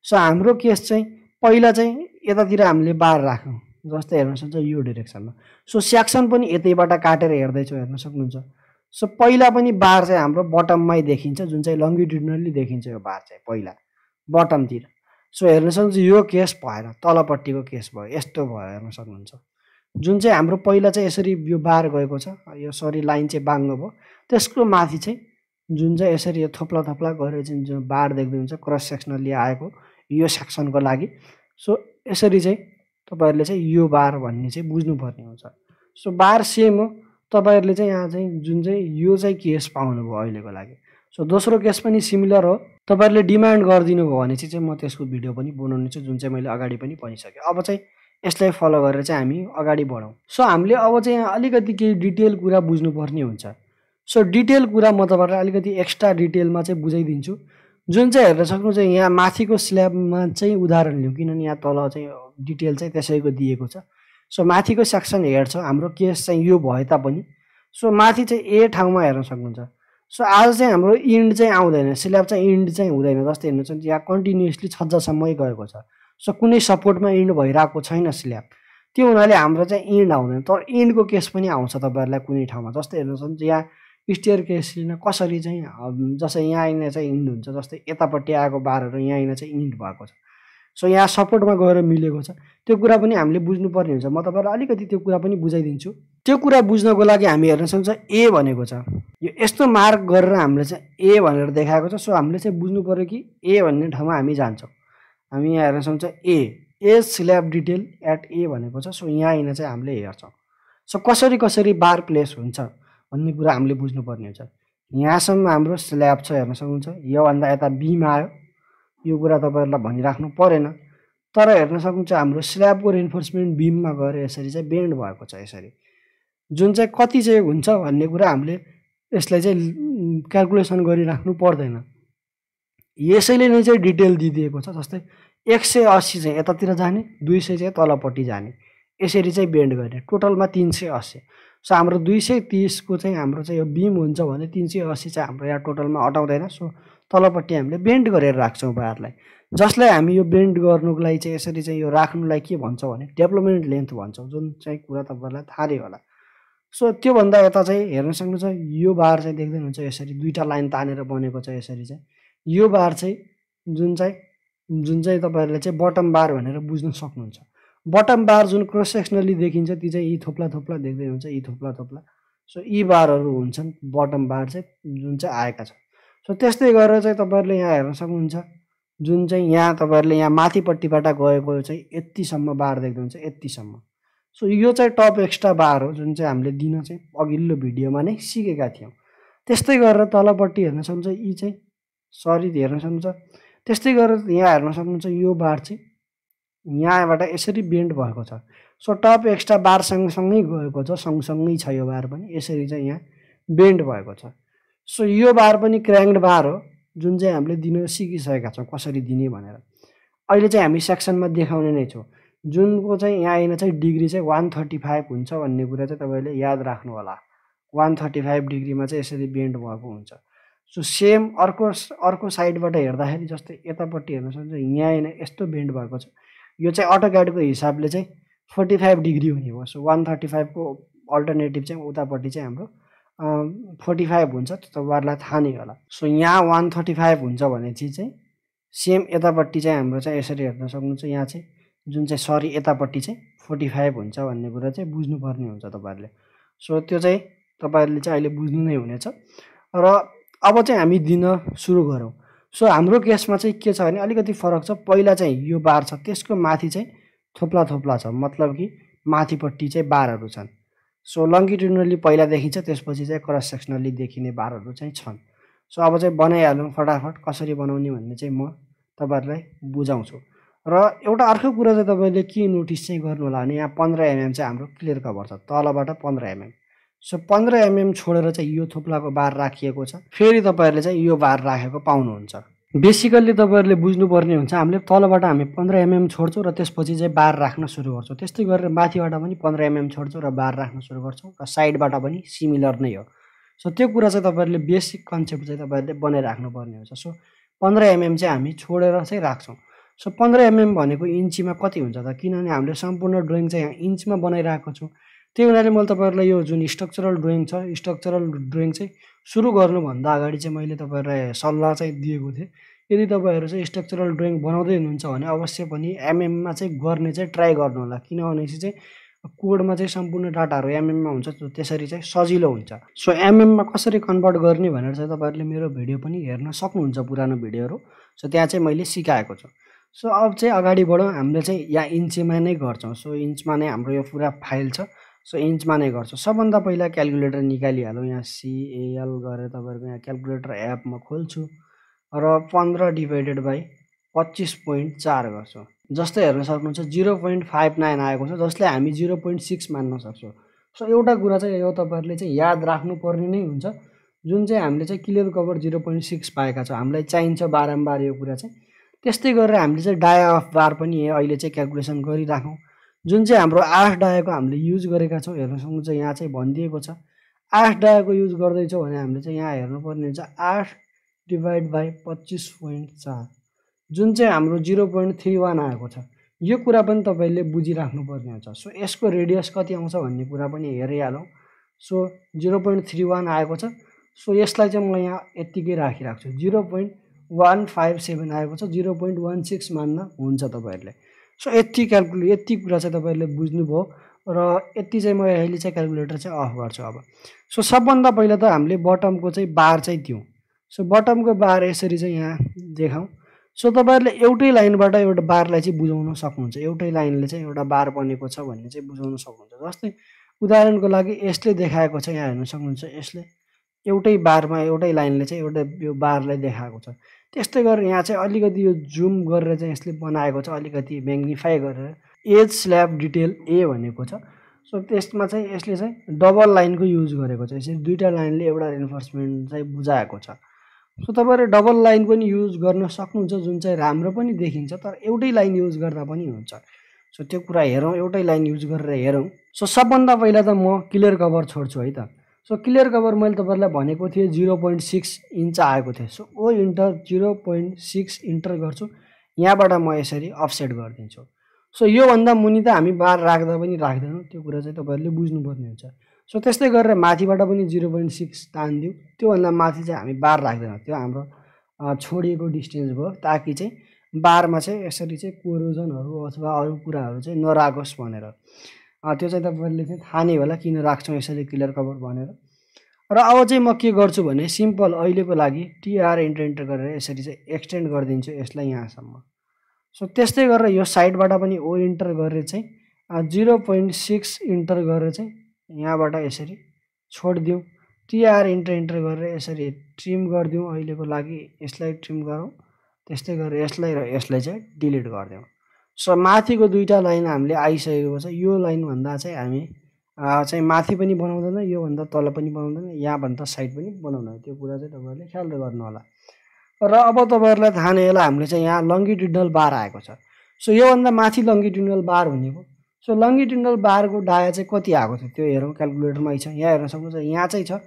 सो हाम्रो केस चाहिँ पहिला चाहिँ यतातिर हामीले बार राख्यौँ जस्तै हेर्न सक्छ यो डिरेक्सनमा सो सेक्सन पनि यतैबाट काटेर हेर्दैछौँ हेर्न सक्नुहुन्छ सो पहिला पनि बार चाहिँ हाम्रो बटममै देखिन्छ जुन चाहिँ लङ्गिट्युडनली देखिन्छ यो बार चाहिँ पहिला बटमतिर सो हेर्न सक्नुहुन्छ यो केस भएर तलपट्टिको केस भयो यस्तो भयो हेर्न सक्नुहुन्छ जुन चाहिँ हाम्रो पहिला चाहिँ यसरी यो बार गएको छ यो सरी लाइन चाहिँ बाङ्गो भयो त्यसको माथि चाहिँ जुन चाहिँ यसरी यो थोप्ला थोप्ला गरेर जुन जुन बार देख्दै हुन्छ क्रस सेक्सनली आएको यो सेक्सनको लागि सो यसरी चाहिँ तपाईँहरूले चाहिँ यो बार भन्ने चाहिँ बुझ्नुपर्ने हुन्छ सो बार सेम हो तपाईँहरूले चाहिँ यहाँ चाहिँ जुन चाहिँ यो चाहिँ केस पाउनुभयो अहिलेको लागि सो दोस्रो केस पनि सिमिलर हो तपाईँहरूले डिमान्ड गरिदिनु भयो भने चाहिँ म त्यसको भिडियो पनि बनाउने छु जुन चाहिँ मैले अगाडि पनि भनिसकेँ अब चाहिँ यसलाई फलो गरेर चाहिँ हामी अगाडि बढौँ सो हामीले अब चाहिँ यहाँ अलिकति केही डिटेल कुरा बुझ्नुपर्ने हुन्छ सो डिटेल कुरा म तपाईँहरूलाई अलिकति एक्स्ट्रा डिटेलमा चाहिँ बुझाइदिन्छु जुन चाहिँ हेर्न सक्नु चाहिँ यहाँ माथिको स्ल्याबमा चाहिँ उदाहरण लिउँ किनभने यहाँ तल चाहिँ डिटेल चाहिँ त्यसैको दिएको छ सो माथिको सेक्सन हेर्छ हाम्रो केस चाहिँ यो भए तापनि सो माथि चाहिँ ए ठाउँमा हेर्न सक्नुहुन्छ सो आज चाहिँ हाम्रो इन्ड चाहिँ आउँदैन स्ल्याब चाहिँ इन्ड चाहिँ हुँदैन जस्तै हेर्नुहुन्छ यहाँ कन्टिन्युसली छजासम्मै गएको छ सो कुनै सपोर्टमा इन्ड भइरहेको छैन स्ल्याब त्यो हुनाले हाम्रो चाहिँ इन्ड आउँदैन तर इन्डको केस पनि आउँछ तपाईँहरूलाई कुनै ठाउँमा जस्तै हेर्नुहोस् यहाँ स्टेयर केस लिन कसरी चाहिँ जस्तै यहाँ आइन चाहिँ इन्ड हुन्छ जस्तै यतापट्टि आएको बारहरू यहाँ आइन चाहिँ इन्ड भएको छ सो यहाँ सपोर्टमा गएर मिलेको छ त्यो कुरा पनि हामीले बुझ्नुपर्ने हुन्छ म तपाईँलाई अलिकति त्यो कुरा पनि बुझाइदिन्छु त्यो कुरा बुझ्नको लागि हामी हेर्न सक्छ ए भनेको छ यो यस्तो मार्क गरेर हामीले चाहिँ ए भनेर देखाएको छ सो हामीले चाहिँ बुझ्नु पऱ्यो कि ए भन्ने ठाउँमा हामी जान्छौँ हामी यहाँ हेर्न सक्छ A A slab detail at A भनेको छ सो यहाँ यहाँनिर चाहिँ हामीले हेर्छौँ सो कसरी कसरी बार प्लेस हुन्छ भन्ने कुरा हामीले बुझ्नुपर्ने हुन्छ यहाँसम्म हाम्रो स्ल्याब छ हेर्न सक्नुहुन्छ योभन्दा यता बिमा आयो यो कुरा तपाईँहरूलाई भनिराख्नु परेन तर हेर्न सकिन्छ हाम्रो स्ल्याबको रेन्फोर्समेन्ट बिममा गएर यसरी चाहिँ बेन्ड भएको छ यसरी जुन चाहिँ कति चाहिँ हुन्छ भन्ने कुरा हामीले यसलाई चाहिँ क्यालकुलेसन गरिराख्नु पर्दैन यसैले नै चाहिँ डिटेल दिइदिएको छ जस्तै एक सय अस्सी चाहिँ यतातिर जाने दुई सय चाहिँ तलपट्टि जाने यसरी चाहिँ बेन्ड गर्ने टोटलमा तिन सय अस्सी सो हाम्रो दुई सय तिसको चाहिँ हाम्रो चाहिँ यो बिम हुन्छ भने तिन सय अस्सी चाहिँ हाम्रो यहाँ टोटलमा अटाउँदैन सो तलपट्टि हामीले बेन्ड गरेर राख्छौँ बारलाई जसलाई हामी यो बेन्ड गर्नुको लागि चाहिँ यसरी चाहिँ यो राख्नुलाई के भन्छौँ भने डेभलपमेन्ट लेन्थ भन्छौँ जुन चाहिँ कुरा तपाईँहरूलाई थाहा नै होला सो त्योभन्दा यता चाहिँ हेर्न सक्नुहुन्छ यो बार चाहिँ देख्दै हुन्छ यसरी दुईवटा लाइन तानेर बनेको छ यसरी चाहिँ यो बार चाहिँ जुन चाहिँ जुन चाहिँ तपाईँहरूले चाहिँ बटम बार भनेर बुझ्न सक्नुहुन्छ बटम बार जुन क्रस सेक्सनली देखिन्छ ती चाहिँ यी थोप्ला थोप्ला देख्दै हुन्छ यी थोप्ला थोप्ला सो यी बारहरू हुन्छन् बटम बार चाहिँ जुन चाहिँ आएका छन् सो त्यस्तै गरेर चाहिँ तपाईँहरूले यहाँ हेर्न सक्नुहुन्छ जुन चाहिँ यहाँ तपाईँहरूले यहाँ माथिपट्टिबाट गएको चाहिँ यतिसम्म बार देख्नुहुन्छ यतिसम्म सो यो चाहिँ टप एक्स्ट्रा बार हो जुन चाहिँ हामीले दिन चाहिँ अघिल्लो भिडियोमा नै सिकेका थियौँ त्यस्तै गरेर तलपट्टि हेर्न सक्नुहुन्छ यी चाहिँ सरी हेर्न सक्नुहुन्छ त्यस्तै गरेर यहाँ हेर्न सक्नुहुन्छ यो बार चाहिँ यहाँबाट यसरी बेन्ड भएको छ सो टप एक्स्ट्रा बार सँगसँगै गएको छ सँगसँगै छ यो बार पनि यसरी चाहिँ यहाँ बेन्ड भएको छ सो यो बार पनि क्र्याङ्ड बार हो जुन चाहिँ हामीले दिन सिकिसकेका छौँ कसरी दिने भनेर अहिले चाहिँ हामी सेक्सनमा देखाउने नै छौँ जुनको चाहिँ यहाँ आइन चाहिँ डिग्री चाहिँ वान थर्टी फाइभ हुन्छ भन्ने कुरा चाहिँ तपाईँले याद राख्नु होला वान थर्टी फाइभ डिग्रीमा चाहिँ यसरी बेन्ड भएको हुन्छ सो सेम अर्को अर्को साइडबाट हेर्दाखेरि जस्तै यतापट्टि हेर्न सक्छ यहाँ आइन यस्तो बेन्ड भएको छ यो चाहिँ अटो गाडीको हिसाबले चाहिँ फोर्टी फाइभ डिग्री हुने भयो सो वान थर्टी फाइभको अल्टरनेटिभ चाहिँ उतापट्टि चाहिँ हाम्रो फोर्टी फाइभ हुन्छ त्यो तपाईँहरूलाई थाहा नै होला सो यहाँ वान थर्टी फाइभ हुन्छ भनेपछि चाहिँ सेम यतापट्टि चाहिँ हाम्रो चाहिँ यसरी हेर्न सक्नुहुन्छ यहाँ चाहिँ जुन चाहिँ सरी यतापट्टि चाहिँ फोर्टी फाइभ हुन्छ भन्ने कुरा चाहिँ बुझ्नुपर्ने हुन्छ तपाईँहरूले सो त्यो चाहिँ तपाईँहरूले चाहिँ अहिले बुझ्नु नै हुनेछ र अब चाहिँ हामी दिन सुरु गरौँ सो हाम्रो केसमा चाहिँ के छ भने अलिकति फरक छ पहिला चाहिँ यो बार छ त्यसको माथि चाहिँ थोप्ला थोप्ला छ मतलब कि माथिपट्टि चाहिँ बारहरू छन् सो लङ्गिट्युडनली पहिला देखिन्छ त्यसपछि चाहिँ क्रस सेक्सनली देखिने बारहरू चाहिँ छन् सो अब चाहिँ बनाइहालौँ फटाफट कसरी बनाउने भन्ने चाहिँ म तपाईँहरूलाई बुझाउँछु र एउटा अर्को कुरा चाहिँ तपाईँले के नोटिस चाहिँ गर्नु होला भने यहाँ पन्ध्र एमएम चाहिँ हाम्रो क्लियर कभर छ तलबाट पन्ध्र एमएम सो पन्ध्र एमएम छोडेर चाहिँ यो थुप्लाको बार राखिएको छ फेरि तपाईँहरूले चाहिँ यो बार राखेको पाउनुहुन्छ बेसिकल्ली तपाईँहरूले बुझ्नुपर्ने हुन्छ हामीले तलबाट हामी पन्ध्र एमएम छोड्छौँ र त्यसपछि चाहिँ बार राख्न सुरु गर्छौँ त्यस्तै गरेर माथिबाट पनि पन्ध्र एमएम छोड्छौँ र बार राख्न सुरु गर्छौँ र साइडबाट पनि सिमिलर नै हो सो त्यो कुरा चाहिँ तपाईँहरूले बेसिक कन्सेप्ट चाहिँ तपाईँहरूले बनाइराख्नुपर्ने हुन्छ सो पन्ध्र एमएम चाहिँ हामी छोडेर चाहिँ राख्छौँ सो पन्ध्र एमएम भनेको इन्चीमा कति हुन्छ त किनभने हामीले सम्पूर्ण ड्रइङ चाहिँ यहाँ इन्चमा बनाइरहेको छौँ त्यही हुनाले मैले तपाईँहरूलाई यो जुन स्ट्रक्चरल ड्रइङ छ स्ट्रक्चरल ड्रइङ चाहिँ सुरु गर्नुभन्दा अगाडि चाहिँ मैले तपाईँहरूलाई सल्लाह चाहिँ दिएको थिएँ यदि तपाईँहरू चाहिँ स्ट्रक्चरल ड्रइङ बनाउँदै हुनुहुन्छ भने अवश्य पनि एमएममा चाहिँ गर्ने चाहिँ ट्राई गर्नुहोला किनभने चाहिँ कोडमा चाहिँ सम्पूर्ण डाटाहरू एमएममा हुन्छ त्यसरी चाहिँ सजिलो हुन्छ सो एमएममा कसरी कन्भर्ट गर्ने भनेर चाहिँ तपाईँहरूले मेरो भिडियो पनि हेर्न सक्नुहुन्छ पुरानो भिडियोहरू सो त्यहाँ चाहिँ मैले सिकाएको छु सो अब चाहिँ अगाडि बढौँ हामीले चाहिँ यहाँ इन्चमा नै गर्छौँ सो इन्चमा नै हाम्रो यो पुरा फाइल छ सो इन्चमा नै गर्छौँ सबभन्दा पहिला क्यालकुलेटर निकालिहालौँ यहाँ सिएल गरेर तपाईँहरूको यहाँ क्यालकुलेटर एपमा खोल्छु र पन्ध्र डिभाइडेड बाई पच्चिस पोइन्ट चार गर्छौँ जस्तै हेर्न सक्नुहुन्छ जिरो पोइन्ट फाइभ नाइन आएको छ जसले हामी जिरो पोइन्ट सिक्स मान्न सक्छौँ सो एउटा कुरा चाहिँ यो तपाईँहरूले चाहिँ याद राख्नुपर्ने नै हुन्छ जुन चाहिँ हामीले चाहिँ clear cover zero point six पाएका छौँ हामीलाई चाहिन्छ बारम्बार यो कुरा चाहिँ त्यस्तै गरेर हामीले चाहिँ डाया अफ बार पनि अहिले चाहिँ क्यालकुलेसन गरिराखौँ जुन चाहिँ हाम्रो आठ डायाको हामीले युज गरेका छौँ सक्नु चाहिँ यहाँ चाहिँ भनिदिएको छ आठ डायाको युज गर्दैछौँ भने हामीले चाहिँ यहाँ हेर्नुपर्ने हुन्छ आठ डिभाइड बाई पच्चिस पोइन्ट चार जुन चाहिँ हाम्रो जिरो पोइन्ट थ्री वान आएको छ यो कुरा पनि तपाईँले बुझिराख्नुपर्ने हुन्छ सो यसको रेडियस कति आउँछ भन्ने कुरा पनि हेरिहालौँ so zero point three one आएको छ सो यसलाई चाहिँ म यहाँ यत्तिकै राखिराख्छु छु zero point one five seven आएको छ जिरो पोइन्ट वान सिक्स मान्न हुन्छ तपाईँहरूले सो यति क्यालकुलेट यति कुरा चाहिँ तपाईँहरूले बुझ्नुभयो र यति चाहिँ म अहिले चाहिँ क्यालकुलेटर चाहिँ अफ गर्छु अब सो सबभन्दा पहिला त हामीले बटमको चाहिँ बार चाहिँ दियौँ सो बटमको बार यसरी चाहिँ यहाँ देखाउँ सो तपाईँहरूले एउटै लाइनबाट एउटा बारलाई चाहिँ बुझाउन सक्नुहुन्छ एउटै लाइनले चाहिँ एउटा बार बनेको छ भन्ने चाहिँ बुझाउन सक्नुहुन्छ जस्तै उदाहरणको लागि यसले देखाएको छ यहाँ हेर्न सक्नुहुन्छ यसले एउटै बारमा एउटै लाइनले चाहिँ एउटा यो बारलाई देखाएको छ त्यस्तै गरेर यहाँ चाहिँ अलिकति यो जुम गरेर चाहिँ यसले बनाएको छ अलिकति म्याग्निफाई गरेर एज स्ल्याब डिटेल ए भनेको छ सो त्यसमा चाहिँ यसले चाहिँ डबल लाइनको युज गरेको छ यसरी दुईवटा लाइनले एउटा इन्फोर्समेन्ट चाहिँ बुझाएको छ सो तपाईँहरू डबल लाइन पनि युज गर्न सक्नुहुन्छ जुन चाहिँ राम्रो पनि देखिन्छ तर एउटै लाइन युज गर्दा पनि हुन्छ सो त्यो कुरा हेरौँ एउटै लाइन युज गरेर हेरौँ सो सबभन्दा पहिला त म क्लियर कभर छोड्छु है त सो क्लियर कभर मैले तपाईँहरूलाई भनेको थिएँ जिरो पोइन्ट सिक्स इन्च आएको थिएँ so O enter zero point six enter गर्छु यहाँबाट म यसरी अफसेट गरिदिन्छु सो योभन्दा मुनि त हामी बार राख्दा पनि राख्दैनौँ त्यो कुरा चाहिँ तपाईँहरूले बुझ्नुपर्ने हुन्छ सो त्यस्तै गरेर माथिबाट पनि जिरो पोइन्ट सिक्स तानिदिउँ त्योभन्दा माथि चाहिँ हामी बार राख्दैनौँ त्यो हाम्रो छोडिएको डिस्टेन्स भयो ताकि चाहिँ बारमा चाहिँ यसरी चाहिँ कोरोजनहरू अथवा अरू कुराहरू चाहिँ नराखोस् भनेर त्यो चाहिँ तपाईँले चाहिँ थाहा नै होला किन राख्छौँ यसरी क्लियर कभर भनेर र अब चाहिँ म के गर्छु भने सिम्पल अहिलेको लागि टिआर इन्टर इन्टर गरेर यसरी चाहिँ एक्सटेन्ड गरिदिन्छु यसलाई यहाँसम्म सो त्यस्तै गरेर यो साइडबाट पनि ओ इन्टर गरेर चाहिँ जिरो पोइन्ट सिक्स इन्टर गरेर चाहिँ यहाँबाट यसरी छोडिदिउँ टिआर इन्टर इन्टर गरेर यसरी ट्रिम गरिदिउँ अहिलेको लागि यसलाई ट्रिम गरौँ त्यस्तै गरेर यसलाई र यसलाई चाहिँ डिलिट गरिदिउँ सो माथिको दुईवटा लाइन हामीले आइसकेको छ यो लाइनभन्दा चाहिँ हामी चाहिँ माथि पनि बनाउँदैन योभन्दा तल पनि बनाउँदैन यहाँभन्दा साइड पनि बनाउँदैन त्यो कुरा चाहिँ तपाईँहरूले ख्याल गर्नु होला र अब तपाईँहरूलाई थाहा नै होला हामीले चाहिँ यहाँ लङ्गिट्युडनल बार आएको छ सो योभन्दा माथि लङ्गिट्युडनल बार हुने भयो सो लङ्गिट्युडनल बारको डाया चाहिँ कति आएको थियो त्यो हेरौँ क्यालकुलेटरमै छ यहाँ हेर्न सक्नुहुन्छ यहाँ चाहिँ छ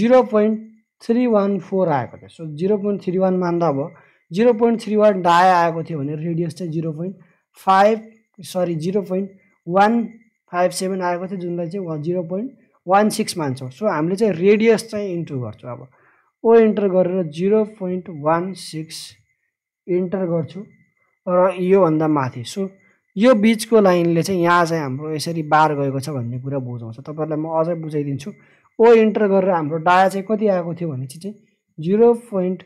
zero point three one four आएको थियो so zero point three one मान्दा अब zero point three one dia आएको थियो भने रेडियस चाहिँ zero point five sorry zero point one five seven आएको थियो जुनलाई चाहिँ जिरो पोइन्ट वान सिक्स मान्छौँ सो हामीले चाहिँ रेडियस चाहिँ इन्टर गर्छौँ अब ओ इन्टर गरेर zero point one six enter गर्छु र योभन्दा माथि सो यो बिचको लाइनले चाहिँ यहाँ चाहिँ हाम्रो यसरी बार गएको छ भन्ने कुरा बुझाउँछ तपाईँहरूलाई म अझै बुझाइदिन्छु ओ इन्टर गरेर हाम्रो डाया चाहिँ कति आएको थियो भने चाहिँ जिरो पोइन्ट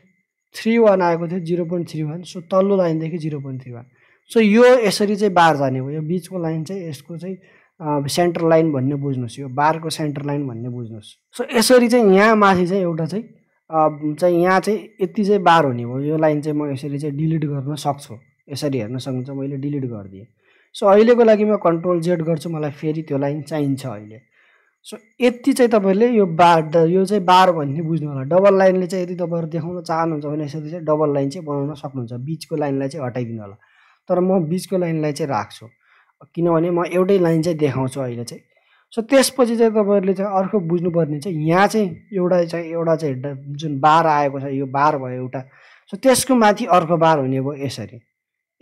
थ्री वान आएको थियो zero point three one so तल्लो लाइनदेखि zero point three one so यो यसरी चाहिँ बार जाने हो यो बिचको लाइन चाहिँ यसको चाहिँ सेन्टर लाइन भन्ने बुझ्नुहोस् यो बारको सेन्टर लाइन भन्ने बुझ्नुहोस् सो यसरी चाहिँ यहाँ माथि चाहिँ एउटा चाहिँ चाहिँ यहाँ चाहिँ यति चाहिँ बार हुने हो यो लाइन चाहिँ म यसरी चाहिँ डिलिट गर्न सक्छु यसरी हेर्न सक्नुहुन्छ मैले डिलिट गरिदिएँ सो अहिलेको लागि म कन्ट्रोल जेड गर्छु मलाई फेरि त्यो लाइन चाहिन्छ अहिले सो यति चाहिँ तपाईँले यो बार यो चाहिँ बार भन्ने बुझ्नु होला डबल लाइनले चाहिँ यदि तपाईँहरू देखाउन चाहनुहुन्छ भने यसरी चाहिँ डबल लाइन चाहिँ बनाउन सक्नुहुन्छ बिचको लाइनलाई चाहिँ हटाइदिनु होला तर म बिचको लाइनलाई चाहिँ राख्छु किनभने म एउटै लाइन चाहिँ देखाउँछु अहिले चाहिँ सो त्यसपछि चाहिँ तपाईँहरूले चाहिँ अर्को बुझ्नुपर्ने चाहिँ यहाँ चाहिँ एउटा चाहिँ एउटा चाहिँ जुन बार आएको छ यो बार भयो एउटा सो त्यसको माथि अर्को बार हुने भयो यसरी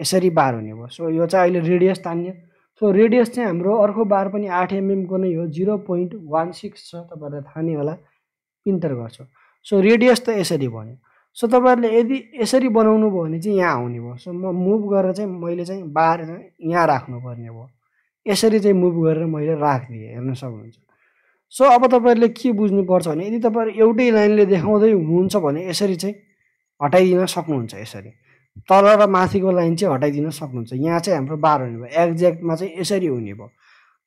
यसरी बार हुने भयो सो यो चाहिँ अहिले रेडियस तान्ने सो रेडियस चाहिँ हाम्रो अर्को बार पनि आठ एमएमको नै हो जिरो पोइन्ट वान सिक्स छ तपाईँहरूलाई थाहा नै होला इन्टर गर्छ सो रेडियस त यसरी भन्यो सो तपाईँहरूले यदि यसरी बनाउनु भयो भने चाहिँ यहाँ आउने भयो सो म मुभ गरेर चाहिँ मैले चाहिँ चाहिँ यहाँ राख्नुपर्ने भयो यसरी चाहिँ मुभ गरेर मैले राखिदिएँ हेर्न सक्नुहुन्छ सो अब तपाईँहरूले के बुझ्नुपर्छ भने यदि तपाईँहरू एउटै लाइनले देखाउँदै हुनुहुन्छ भने यसरी चाहिँ हटाइदिन सक्नुहुन्छ यसरी तल र माथिको लाइन चाहिँ हटाइदिन सक्नुहुन्छ यहाँ चाहिँ हाम्रो बार हुने भयो एक्ज्याक्टमा चाहिँ यसरी हुने भयो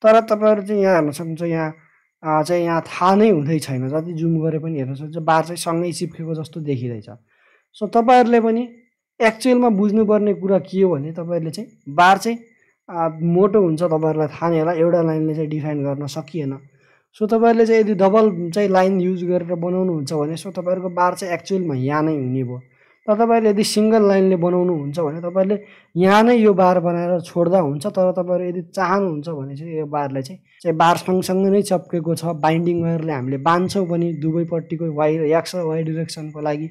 तर तपाईँहरू चाहिँ यहाँ हेर्न सक्नुहुन्छ यहाँ चाहिँ यहाँ थाहा नै हुँदै छैन जति जुम गरे पनि हेर्न सक्छ बार चाहिँ सँगै चिप्केको जस्तो देखिँदैछ सो तपाईँहरूले पनि एक्चुअलमा बुझ्नुपर्ने कुरा के हो भने तपाईँहरूले चाहिँ बार चाहिँ मोटो हुन्छ तपाईँहरूलाई थाहा नै होला एउटा लाइनले चाहिँ डिफाइन गर्न सकिएन सो तपाईँहरूले चाहिँ यदि डबल चाहिँ लाइन युज गरेर बनाउनुहुन्छ भने सो तपाईँहरूको बार चाहिँ एक्चुअलमा यहाँ नै हुने भयो तर तपाईँहरूले यदि सिङ्गल लाइनले बनाउनुहुन्छ भने तपाईँहरूले यहाँ नै यो बार बनाएर छोड्दा हुन्छ तर तपाईँहरू यदि चाहनुहुन्छ भने चाहिँ यो बारलाई चाहिँ चाहिँ बार सँगसँगै नै चप्केको छ बाइन्डिङ वायरले हामीले बाँध्छौँ भने दुवैपट्टिको वायर याक्स वाइ डिरेक्सनको लागि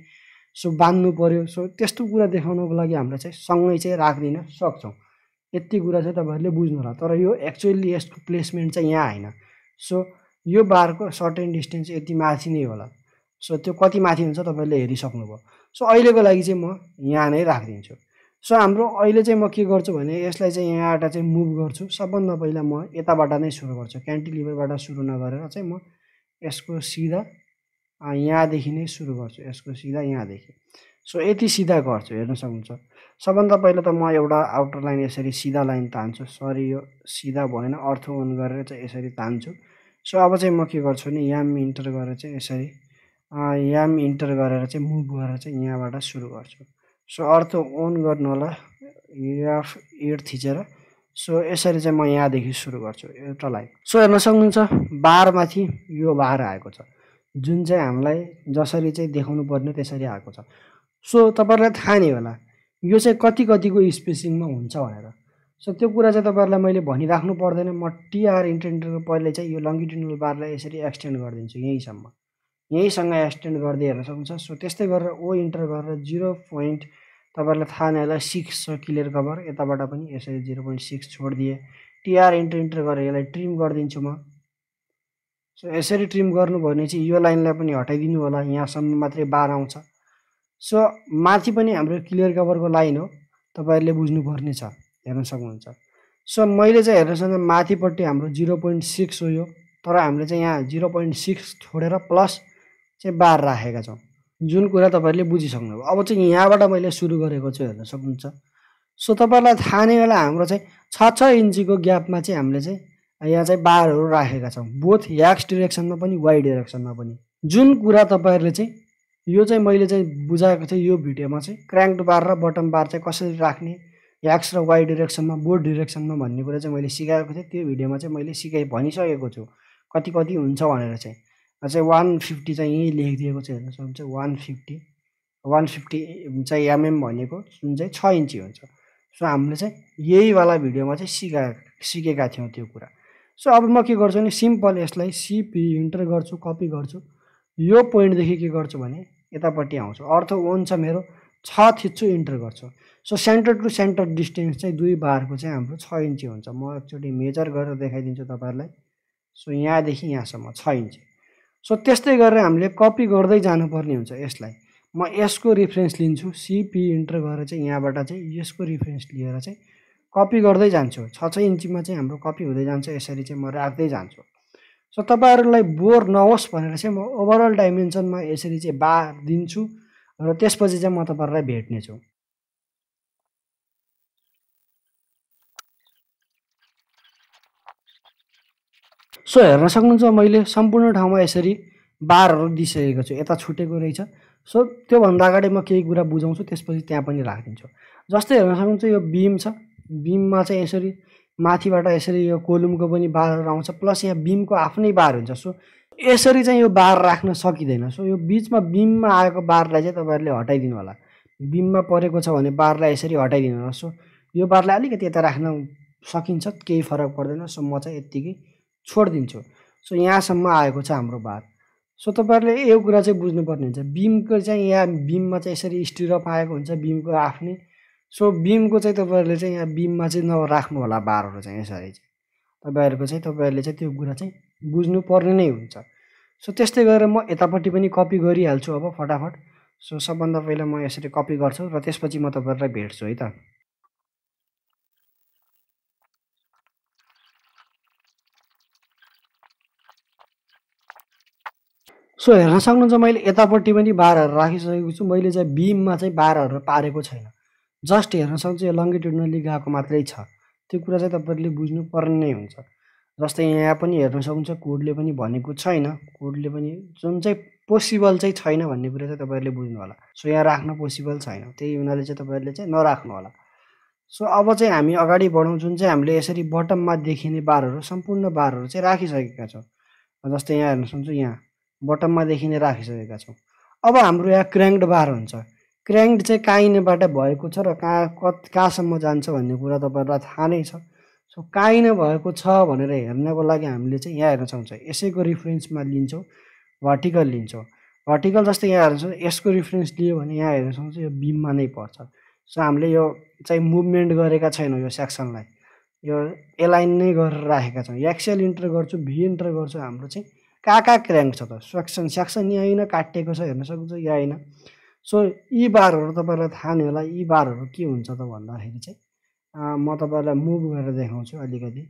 सो बाँध्नु पऱ्यो सो त्यस्तो कुरा देखाउनको लागि हामीले चाहिँ सँगै चाहिँ राखिदिन सक्छौँ यति कुरा चाहिँ तपाईँहरूले बुझ्नु होला तर यो एक्चुअली यसको प्लेसमेन्ट चाहिँ यहाँ होइन सो यो बारको सर्टेन डिस्टेन्स यति माथि नै होला सो त्यो कति माथि हुन्छ तपाईँहरूले हेरिसक्नुभयो सो अहिलेको लागि चाहिँ म यहाँ नै राखिदिन्छु सो हाम्रो अहिले चाहिँ म के गर्छु भने यसलाई चाहिँ यहाँबाट चाहिँ मुभ गर्छु सबभन्दा पहिला म यताबाट नै सुरु गर्छु क्यान्टिलिभरबाट सुरु नगरेर चाहिँ म यसको सिधा यहाँदेखि नै सुरु गर्छु यसको सिधा यहाँदेखि सो यति सिधा गर्छु हेर्न सक्नुहुन्छ सबभन्दा पहिला त म एउटा आउटर लाइन यसरी सिधा लाइन तान्छु सरी यो सिधा भएन अर्थ अन गरेर चाहिँ यसरी तान्छु सो अब चाहिँ म के गर्छु भने याम इन्टर गरेर चाहिँ यसरी याम इन्टर गरेर चाहिँ मुभ गरेर चाहिँ यहाँबाट सुरु गर्छु सो अर्थ अन गर्नु होला युएफ एड थिचेर सो यसरी चाहिँ म यहाँदेखि सुरु गर्छु एउटा लाइन सो हेर्न सक्नुहुन्छ बारमाथि यो बार आएको छ जुन चाहिँ हामीलाई जसरी चाहिँ देखाउनु पर्ने त्यसरी आएको छ सो तपाईँहरूलाई थाहा नै होला यो चाहिँ कति कतिको स्पेसिङमा हुन्छ भनेर सो त्यो कुरा चाहिँ तपाईँहरूलाई मैले भनिराख्नु पर्दैन म टिआर इन्टरनेटको पहिले चाहिँ यो लङ्गिट्युनल बारलाई यसरी एक्सटेन्ड गरिदिन्छु यहीँसम्म यहीँसँग एक्सटेन्ड गर्दै हेर्न सक्नुहुन्छ सो त्यस्तै गरेर ओ इन्टर गरेर जिरो पोइन्ट तपाईँहरूलाई थाहा नै होला सिक्स छ क्लियर कभर यताबाट पनि यसरी जिरो पोइन्ट सिक्स छोडिदिएँ टिआर इन्टर इन्टर गरेर यसलाई ट्रिम गरिदिन्छु म सो यसरी ट्रिम गर्नुभयो भने चाहिँ यो लाइनलाई पनि हटाइदिनु होला यहाँसम्म मात्रै बाह्र आउँछ सो माथि पनि हाम्रो क्लियर कभरको लाइन हो तपाईँहरूले बुझ्नुपर्ने छ हेर्न सक्नुहुन्छ सो मैले चाहिँ हेर्न सक्दा माथिपट्टि हाम्रो जिरो पोइन्ट सिक्स हो यो तर हामीले चाहिँ यहाँ जिरो पोइन्ट सिक्स छोडेर प्लस चाहिँ बार राखेका छौँ जुन कुरा तपाईँहरूले बुझिसक्नुभयो अब चाहिँ यहाँबाट मैले सुरु गरेको चाहिँ हेर्न सक्नुहुन्छ सो तपाईँलाई थाहा नै होला हाम्रो चाहिँ छ छ इन्चीको ग्यापमा चाहिँ हामीले चाहिँ यहाँ चाहिँ बारहरू राखेका छौँ बोथ एक्स डिरेक्सनमा पनि वाइ डिरेक्सनमा पनि जुन कुरा तपाईँहरूले चाहिँ यो चाहिँ मैले चाहिँ बुझाएको थिएँ यो भिडियोमा चाहिँ क्र्याङ्क बार र बटम बार चाहिँ कसरी राख्ने याक्स र वाइ डिरेक्सनमा बोर्ड डिरेक्सनमा भन्ने कुरा चाहिँ मैले सिकाएको थिएँ त्यो भिडियोमा चाहिँ मैले सिकाइ भनिसकेको छु कति कति हुन्छ भनेर चाहिँ चाहिँ वान फिफ्टी चाहिँ यहीँ लेखिदिएको छ हेर्नुहोस् हुन्छ वान फिफ्टी वान फिफ्टी चाहिँ एमएम भनेको जुन चाहिँ छ इन्ची हुन्छ सो हामीले चाहिँ यहीवाला भिडियोमा चाहिँ सिका सिकेका थियौँ त्यो कुरा सो अब म के गर्छु भने सिम्पल यसलाई सिपी इन्टर गर्छु कपी गर्छु यो पोइन्टदेखि के गर्छु भने यतापट्टि आउँछु अर्थ ओन छ मेरो छ थिच्छु इन्टर गर्छु so center to center distance चाहिँ दुई बारको चाहिँ हाम्रो छ इन्ची हुन्छ म एकचोटि मेजर गरेर देखाइदिन्छु तपाईँहरूलाई सो यहाँदेखि यहाँसम्म छ इन्ची सो त्यस्तै गरेर हामीले कपी गर्दै जानुपर्ने हुन्छ यसलाई म यसको रिफरेन्स लिन्छु सिपी इन्टर गरेर चाहिँ यहाँबाट चाहिँ यसको रिफरेन्स लिएर चाहिँ कपी गर्दै जान्छु छ छ इन्चीमा चाहिँ हाम्रो कपी हुँदै जान्छ यसरी चाहिँ म राख्दै जान्छु सो तपाईँहरूलाई बोर नहोस् भनेर चाहिँ म ओभरअल डाइमेन्सनमा यसरी चाहिँ बार दिन्छु र त्यसपछि चाहिँ म तपाईँहरूलाई भेट्नेछु सो हेर्न सक्नुहुन्छ मैले सम्पूर्ण ठाउँमा यसरी बारहरू दिइसकेको छु यता छुटेको रहेछ सो त्योभन्दा अगाडि म केही कुरा बुझाउँछु त्यसपछि त्यहाँ पनि राखिदिन्छु जस्तै हेर्न सक्नुहुन्छ यो बिम छ बिममा चाहिँ यसरी माथिबाट यसरी यो कोलुमको पनि बारहरू आउँछ प्लस यहाँ बिमको आफ्नै बार हुन्छ सो यसरी चाहिँ यो बार राख्न सकिँदैन सो यो बिचमा बिममा आएको बारलाई चाहिँ तपाईँहरूले हटाइदिनु होला बिममा परेको छ भने बारलाई यसरी हटाइदिनु होला सो यो बारलाई अलिकति यता राख्न सकिन्छ केही फरक पर्दैन सो म चाहिँ यत्तिकै छोडिदिन्छु सो यहाँसम्म आएको छ हाम्रो बात सो तपाईँहरूले यो कुरा चाहिँ बुझ्नुपर्ने हुन्छ बिमको चाहिँ यहाँ बिममा चाहिँ यसरी स्टिरप आएको हुन्छ बिमको आफ्नै सो बिमको चाहिँ तपाईँहरूले चाहिँ यहाँ बिममा चाहिँ नराख्नु होला बारहरू चाहिँ यसरी चाहिँ तपाईँहरूको चाहिँ तपाईँहरूले चाहिँ त्यो कुरा चाहिँ बुझ्नुपर्ने नै हुन्छ सो त्यस्तै गरेर म यतापट्टि पनि कपी गरिहाल्छु अब फटाफट सो सबभन्दा पहिला म यसरी कपी गर्छु र त्यसपछि म तपाईँहरूलाई भेट्छु है त सो हेर्न सक्नुहुन्छ मैले यतापट्टि पनि बारहरू राखिसकेको छु मैले चाहिँ बिममा चाहिँ बारहरू पारेको छैन जस्ट हेर्न सक्छु यो लङ्गिट्युडनली गएको मात्रै छ त्यो कुरा चाहिँ तपाईँहरूले बुझ्नुपर्ने नै हुन्छ जस्तै यहाँ पनि हेर्न सक्नुहुन्छ कोडले पनि भनेको छैन कोडले पनि जुन चाहिँ पोसिबल चाहिँ छैन भन्ने कुरा चाहिँ तपाईँहरूले बुझ्नु होला सो यहाँ राख्न पोसिबल छैन त्यही हुनाले चाहिँ तपाईँहरूले चाहिँ नराख्नु होला सो अब चाहिँ हामी अगाडि बढौँ जुन चाहिँ हामीले यसरी बटममा देखिने बारहरू सम्पूर्ण बारहरू चाहिँ राखिसकेका छौँ जस्तै यहाँ हेर्न सक्छु यहाँ बटममा नै राखिसकेका छौँ अब हाम्रो यहाँ क्र्याङ्ड बार हुन्छ क्र्याङ्ड चाहिँ काइनबाट भएको छ र कहाँ कत कहाँसम्म जान्छ भन्ने कुरा तपाईँहरूलाई थाहा नै छ सो काइन भएको छ भनेर हेर्नको लागि हामीले चाहिँ यहाँ हेर्न सक्छौँ यसैको रिफरेन्समा लिन्छौँ भर्टिकल लिन्छौँ भर्टिकल जस्तै यहाँ हेर्न यसको रिफरेन्स लियो भने यहाँ हेर्न सक्छौँ यो बिममा नै पर्छ सो हामीले यो चाहिँ मुभमेन्ट गरेका छैनौँ यो सेक्सनलाई यो एलाइन नै गरेर राखेका छौँ एक्सएल इन्टर गर्छु भी इन्टर गर्छु हाम्रो चाहिँ कहाँ कहाँ क्र्याङ्क छ त सेक्सन सेक्सन यहाँ होइन काटिएको छ हेर्न सक्नुहुन्छ यहाँ होइन सो यी बारहरू तपाईँलाई थाहा नै होला यी बारहरू के हुन्छ त भन्दाखेरि चाहिँ म तपाईँलाई मुभ गरेर देखाउँछु अलिकति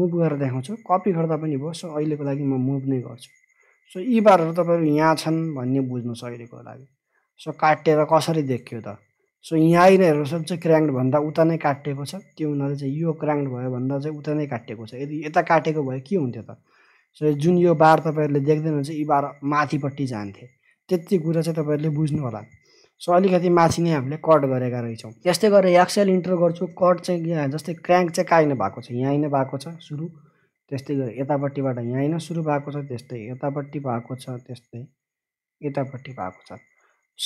मुभ गरेर देखाउँछु कपी गर्दा पनि भयो सो अहिलेको लागि म मुभ नै गर्छु सो यी बारहरू तपाईँहरू यहाँ छन् भन्ने बुझ्नुहोस् अहिलेको लागि सो काटेर कसरी देखियो त सो यहाँ नै हेर्नु सक्छ क्र्याङ्ड भन्दा उता नै काटिएको छ त्यो हुनाले चाहिँ यो क्र्याङ्क भयो भन्दा चाहिँ उता नै काटिएको छ यदि यता काटेको भए के हुन्थ्यो त जुन यो बार तपाईँहरूले देख्दै हुनुहुन्छ यी बार माथिपट्टि जान्थे त्यति कुरा चाहिँ तपाईँहरूले बुझ्नु होला सो अलिकति माथि नै हामीले कट गरेका रहेछौँ त्यस्तै गरेर एक्सएल इन्टर गर्छु कट चाहिँ जस्तै क्र्याङ्क चाहिँ नै भएको छ यहाँ नै भएको छ सुरु त्यस्तै गरेर यतापट्टिबाट यहीँ नै सुरु भएको छ त्यस्तै यतापट्टि भएको छ त्यस्तै यतापट्टि भएको छ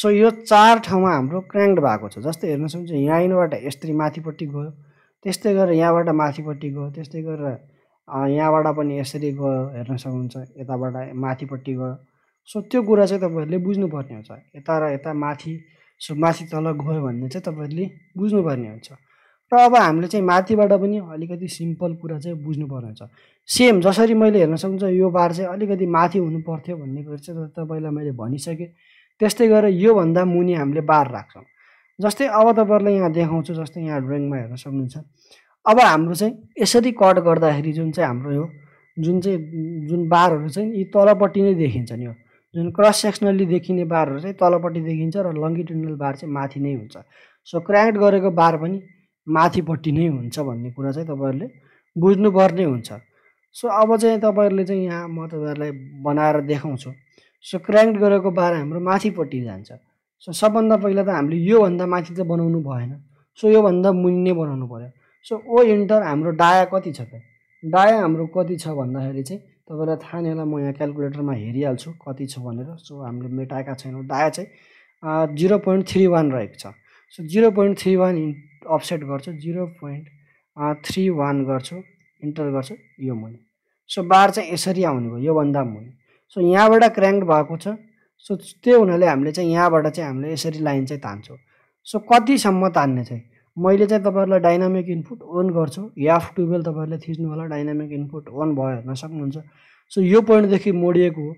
सो यो चार ठाउँमा हाम्रो क्र्याङ्क भएको छ जस्तै हेर्नु सक्छ यहाँ यहाँबाट यस्तरी माथिपट्टि गयो त्यस्तै गरेर यहाँबाट माथिपट्टि गयो त्यस्तै गरेर यहाँबाट पनि यसरी गयो हेर्न सक्नुहुन्छ यताबाट माथिपट्टि गयो सो त्यो कुरा चाहिँ तपाईँहरूले बुझ्नुपर्ने हुन्छ यता र यता माथि सो माथि तल गयो भन्ने चाहिँ तपाईँहरूले बुझ्नुपर्ने हुन्छ र अब हामीले चाहिँ माथिबाट पनि अलिकति सिम्पल कुरा चाहिँ बुझ्नुपर्ने हुन्छ सेम जसरी मैले हेर्न सक्नुहुन्छ यो बार चाहिँ अलिकति माथि हुनु पर्थ्यो भन्ने कुरा चाहिँ तपाईँलाई मैले भनिसकेँ त्यस्तै गरेर योभन्दा मुनि हामीले बार राख्छौँ जस्तै अब तपाईँहरूलाई यहाँ देखाउँछु जस्तै यहाँ ड्रइङमा हेर्न सक्नुहुन्छ अब हाम्रो चाहिँ यसरी कट गर्दाखेरि जुन चाहिँ हाम्रो यो जुन चाहिँ जुन बारहरू चाहिँ यी तलपट्टि नै देखिन्छ नि यो जुन क्रस सेक्सनली देखिने बारहरू चाहिँ तलपट्टि देखिन्छ र लङ्गिटेनल बार चाहिँ माथि नै हुन्छ सो क्र्याङ्क गरेको बार पनि माथिपट्टि नै हुन्छ भन्ने कुरा चाहिँ तपाईँहरूले बुझ्नुपर्ने हुन्छ सो अब चाहिँ तपाईँहरूले चाहिँ यहाँ म तपाईँहरूलाई बनाएर देखाउँछु सो क्र्याङ्क गरेको बार हाम्रो माथिपट्टि जान्छ सो सबभन्दा पहिला त हामीले योभन्दा माथि त बनाउनु भएन सो योभन्दा मुनि नै बनाउनु पऱ्यो सो ओ इन्टर हाम्रो डाया कति छ त डाया हाम्रो कति छ भन्दाखेरि चाहिँ तपाईँलाई थाहा नै होला म यहाँ क्यालकुलेटरमा हेरिहाल्छु कति छ भनेर सो हामीले मेटाएका छैनौँ डाया चाहिँ जिरो पोइन्ट थ्री वान रहेको छ so zero point three one offset गर्छु जिरो पोइन्ट थ्री वान गर्छु इन्टर गर्छु यो मुनि सो बार चाहिँ यसरी आउने भयो योभन्दा मुनि सो यहाँबाट क्र्याङ्क भएको छ सो त्यो हुनाले हामीले चाहिँ यहाँबाट चाहिँ हामीले यसरी लाइन चाहिँ तान्छौँ सो कतिसम्म तान्ने चाहिँ मैले चाहिँ तपाईँहरूलाई डाइनामिक इनपुट अन गर्छु याफ ट्युबवेल तपाईँहरूले थिच्नु होला डाइनामिक इनपुट अन भयो हेर्न सक्नुहुन्छ सो यो पोइन्टदेखि मोडिएको हो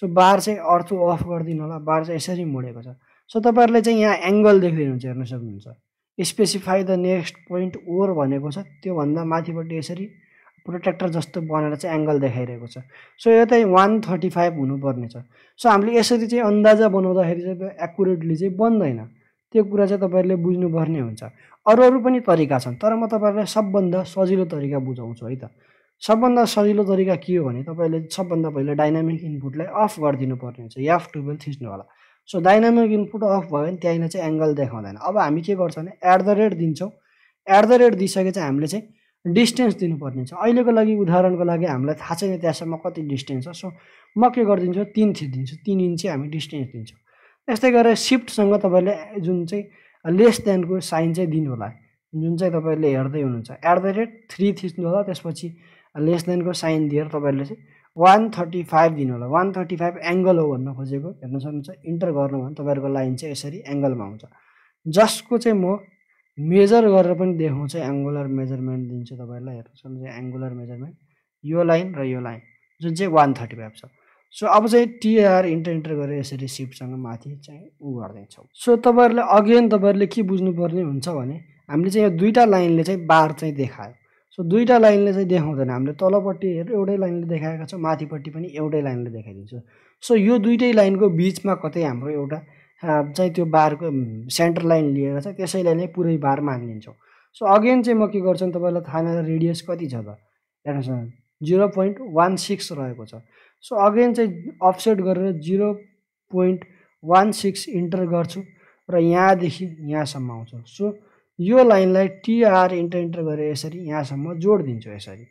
सो बार चाहिँ अर्थ अफ गरिदिनु होला बार चाहिँ यसरी मोडेको छ सो तपाईँहरूले चाहिँ यहाँ एङ्गल देखिदिनुहुन्छ हेर्न सक्नुहुन्छ specify the next point or भनेको छ त्योभन्दा माथिपट्टि यसरी प्रोटेक्टर जस्तो बनाएर चाहिँ एङ्गल देखाइरहेको छ सो यो चाहिँ वान थर्टी फाइभ हुनुपर्ने छ सो हामीले यसरी चाहिँ अन्दाजा बनाउँदाखेरि चाहिँ त्यो एकुरेटली चाहिँ बन्दैन त्यो कुरा चाहिँ तपाईँहरूले बुझ्नुपर्ने हुन्छ अरू अरू पनि तरिका छन् तर म तपाईँहरूलाई सबभन्दा सजिलो तरिका बुझाउँछु है त सबभन्दा सजिलो तरिका के हो भने तपाईँले सबभन्दा पहिला डाइनामिक इनपुटलाई अफ गरिदिनु पर्ने हुन्छ याफ ट्युबवेल थिच्नु होला सो डाइनामिक इनपुट अफ भयो भने त्यहाँनिर चाहिँ एङ्गल देखाउँदैन अब हामी के गर्छौँ भने एट द रेट दिन्छौँ एट द रेट दिइसके चाहिँ हामीले चाहिँ डिस्टेन्स दिनुपर्ने हुन्छ अहिलेको लागि उदाहरणको लागि हामीलाई थाहा छैन त्यहाँसम्म कति डिस्टेन्स छ सो म के गरिदिन्छु तिन दिन्छु तिन इन्च हामी डिस्टेन्स दिन्छौँ यस्तै गरेर सिफ्टसँग तपाईँले जुन चाहिँ लेस देनको साइन चाहिँ दिनु होला जुन चाहिँ तपाईँले हेर्दै हुनुहुन्छ एट द रेट थ्री थिच्नु होला त्यसपछि लेस देनको साइन दिएर तपाईँहरूले चाहिँ वान थर्टी फाइभ दिनु होला वान थर्टी फाइभ एङ्गल हो भन्न खोजेको हेर्न सक्नुहुन्छ इन्टर गर्नु भने तपाईँहरूको लाइन चाहिँ यसरी एङ्गलमा हुन्छ जसको चाहिँ म मेजर गरेर पनि देखाउँछु एङ्गुलर मेजरमेन्ट दिन्छु तपाईँहरूलाई हेर्न सक्नुहुन्छ एङ्गुलर मेजरमेन्ट यो लाइन र यो लाइन जुन चाहिँ वान थर्टी फाइभ छ सो अब चाहिँ टिआर इन्टर इन्टर गरेर यसरी सिपसँग माथि चाहिँ उ गर्दैछौँ सो तपाईँहरूले अगेन तपाईँहरूले के बुझ्नुपर्ने हुन्छ भने हामीले चाहिँ यो दुईवटा लाइनले चाहिँ बार चाहिँ देखायो सो दुईवटा लाइनले चाहिँ देखाउँदैन हामीले तलपट्टि हेरेर एउटै लाइनले देखाएका छौँ माथिपट्टि पनि एउटै लाइनले देखाइदिन्छु सो यो दुइटै लाइनको बिचमा कतै हाम्रो एउटा चाहिँ त्यो बारको सेन्टर लाइन लिएर चाहिँ त्यसैलाई नै पुरै बार मानिदिन्छौँ सो अगेन चाहिँ म के गर्छु तपाईँलाई थाहा रेडियस कति छ त हेर्नुहोस् न जिरो पोइन्ट वान सिक्स रहेको छ सो अगेन चाहिँ अफसेट गरेर zero point one six enter गर्छु र यहाँदेखि यहाँसम्म आउँछ सो यो लाइनलाई टिआर इन्टर इन्टर गरेर यसरी यहाँसम्म जोडिदिन्छु यसरी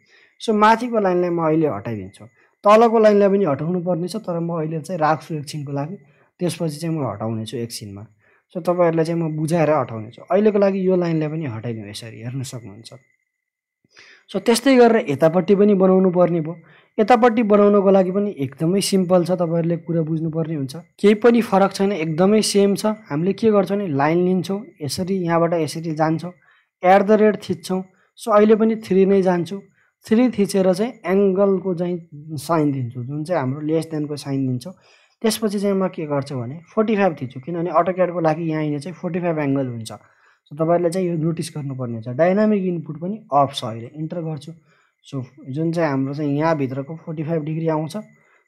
सो माथिको लाइनलाई म अहिले हटाइदिन्छु तलको लाइनलाई पनि हटाउनु पर्नेछ तर म अहिले चाहिँ राख्छु एकछिनको लागि त्यसपछि चाहिँ म हटाउनेछु एकछिनमा सो तपाईँहरूलाई चाहिँ म बुझाएर हटाउनेछु अहिलेको लागि यो लाइनलाई पनि हटाइदिउँ यसरी हेर्न सक्नुहुन्छ सो त्यस्तै गरेर यतापट्टि पनि बनाउनु पर्ने भयो यतापट्टि बनाउनको लागि पनि एकदमै सिम्पल छ तपाईँहरूले कुरा बुझ्नुपर्ने हुन्छ केही पनि फरक छैन एकदमै सेम छ हामीले के गर्छौँ भने लाइन लिन्छौँ यसरी यहाँबाट यसरी जान्छौँ एट द रेट थिच्छौँ सो अहिले पनि थ्री नै जान्छु थ्री थिचेर चाहिँ एङ्गलको चाहिँ साइन दिन्छु जुन चाहिँ हाम्रो लेस देनको साइन दिन्छौँ त्यसपछि चाहिँ म के गर्छु भने फोर्टी फाइभ थिच्छु किनभने अटोक्याडको लागि यहाँ यहाँनिर चाहिँ फोर्टी फाइभ एङ्गल हुन्छ सो तपाईँहरूले चाहिँ यो नोटिस गर्नुपर्ने हुन्छ डाइनामिक इनपुट पनि अफ छ अहिले इन्टर गर्छु सो जुन चाहिँ हाम्रो चाहिँ यहाँभित्रको फोर्टी फाइभ डिग्री आउँछ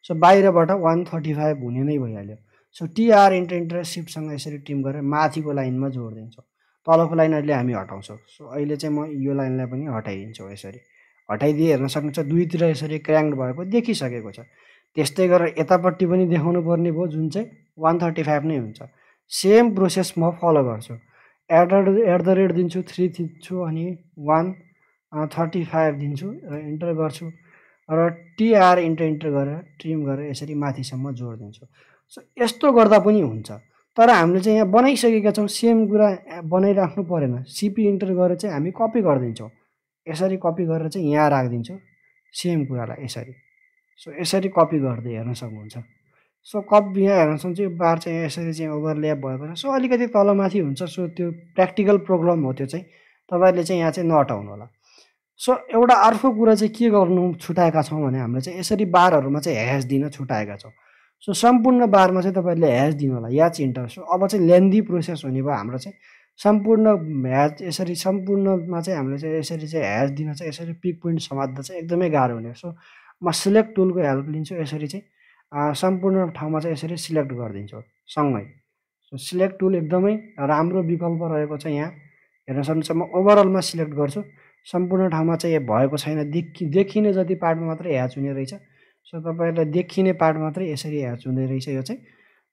सो बाहिरबाट वान थर्टी फाइभ हुने नै भइहाल्यो सो टिआर इन्टर इन्टर यसरी टिम गरेर माथिको लाइनमा जोड दिन्छौँ तलको लाइन अहिले हामी हटाउँछौँ सो अहिले चाहिँ म यो लाइनलाई पनि हटाइदिन्छौँ यसरी हटाइदिए हेर्न सक्नुहुन्छ दुईतिर यसरी क्र्याङ्ड भएको देखिसकेको छ त्यस्तै गरेर यतापट्टि पनि देखाउनु पर्ने भयो जुन चाहिँ वान थर्टी फाइभ नै हुन्छ सेम प्रोसेस म फलो गर्छु एट एट द रेट दिन्छु थ्री दिन्छु अनि वान थर्टी फाइभ दिन्छु र इन्टर गर्छु र टिआर इन्टर इन्टर गरेर ट्रिम गरेर यसरी माथिसम्म जोड दिन्छु सो यस्तो गर्दा पनि हुन्छ तर हामीले चाहिँ यहाँ बनाइसकेका छौँ सेम कुरा बनाइराख्नु परेन सिपी इन्टर गरेर चाहिँ हामी कपी गरिदिन्छौँ यसरी कपी गरेर चाहिँ यहाँ राखिदिन्छौँ सेम कुरालाई यसरी सो यसरी कपी गर्दै हेर्न सक्नुहुन्छ सो कपी यहाँ हेर्न सक्छ यो बार चाहिँ यसरी चाहिँ ओभरल्याप भएको छ सो अलिकति तलमाथि हुन्छ सो त्यो प्र्याक्टिकल प्रोब्लम हो त्यो चाहिँ तपाईँहरूले चाहिँ यहाँ चाहिँ नहटाउनु होला सो एउटा अर्को कुरा चाहिँ के गर्नु छुट्याएका छौँ भने हामीले चाहिँ यसरी बारहरूमा चाहिँ ह्यास दिन छुट्याएका छौँ सो सम्पूर्ण बारमा चाहिँ तपाईँले ह्यास दिनु होला याच इन्टर सो अब चाहिँ लेन्दी प्रोसेस हुने भयो हाम्रो चाहिँ सम्पूर्ण ह्याज यसरी सम्पूर्णमा चाहिँ हामीले चाहिँ यसरी चाहिँ ह्याच दिन चाहिँ यसरी पिक पोइन्ट समात्दा चाहिँ एकदमै गाह्रो हुने सो म सिलेक्ट टुलको हेल्प लिन्छु यसरी चाहिँ सम्पूर्ण ठाउँमा चाहिँ यसरी सिलेक्ट गरिदिन्छु सँगै सो सिलेक्ट टुल एकदमै राम्रो विकल्प रहेको छ यहाँ हेर्न सक्नुहुन्छ म ओभरअलमा सिलेक्ट गर्छु सम्पूर्ण ठाउँमा चाहिँ भएको छैन देखि देखिने जति पार्टमा मात्रै ह्याच हुने रहेछ सो तपाईँहरूलाई देखिने पार्ट मात्रै यसरी ह्याच हुँदै रहेछ यो चाहिँ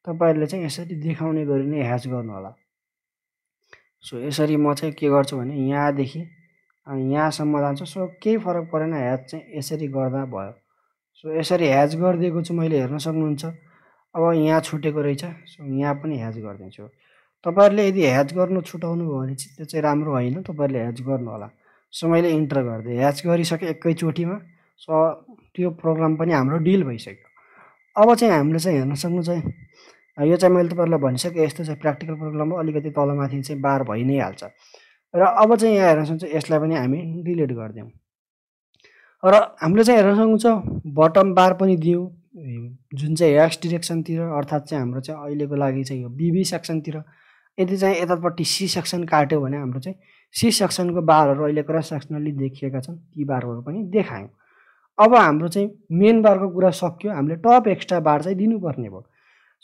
तपाईँहरूले चाहिँ यसरी देखाउने गरी नै ह्याच गर्नुहोला सो यसरी म चाहिँ के गर्छु भने यहाँदेखि यहाँसम्म जान्छु सो केही फरक परेन ह्याच चाहिँ यसरी गर्दा भयो सो यसरी ह्याच गरिदिएको चाहिँ मैले हेर्न सक्नुहुन्छ अब यहाँ छुटेको रहेछ सो यहाँ पनि ह्याच गरिदिन्छु तपाईँहरूले यदि ह्याच गर्नु छुटाउनु भयो भने चाहिँ त्यो चाहिँ राम्रो होइन तपाईँहरूले ह्याच गर्नु होला सो मैले इन्टर गरिदिएँ ह्याच गरिसकेँ एकैचोटिमा सो त्यो प्रोग्राम पनि हाम्रो डिल भइसक्यो अब चाहिँ हामीले चाहिँ हेर्न सक्नु चाहिँ यो चाहिँ मैले तपाईँहरूलाई भनिसकेँ यस्तो चाहिँ प्र्याक्टिकल प्रोग्राम अलिकति तलमाथि चाहिँ बार भइ नै हाल्छ र अब चाहिँ यहाँ हेर्न सक्छ यसलाई पनि हामी डिलिट गरिदिउँ र हामीले चाहिँ हेर्न छ बटम बार पनि दिउँ जुन चाहिँ एक्स डिरेक्सनतिर अर्थात् चाहिँ हाम्रो चाहिँ अहिलेको लागि चाहिँ यो बिबी सेक्सनतिर यदि चाहिँ यतापट्टि सी सेक्सन काट्यो भने हाम्रो चाहिँ सी सेक्सनको बारहरू अहिले क्रस सेक्सनली देखिएका छन् ती बारहरू पनि देखायौँ अब हाम्रो चाहिँ मेन बारको कुरा सक्यो हामीले टप एक्स्ट्रा बार चाहिँ दिनुपर्ने भयो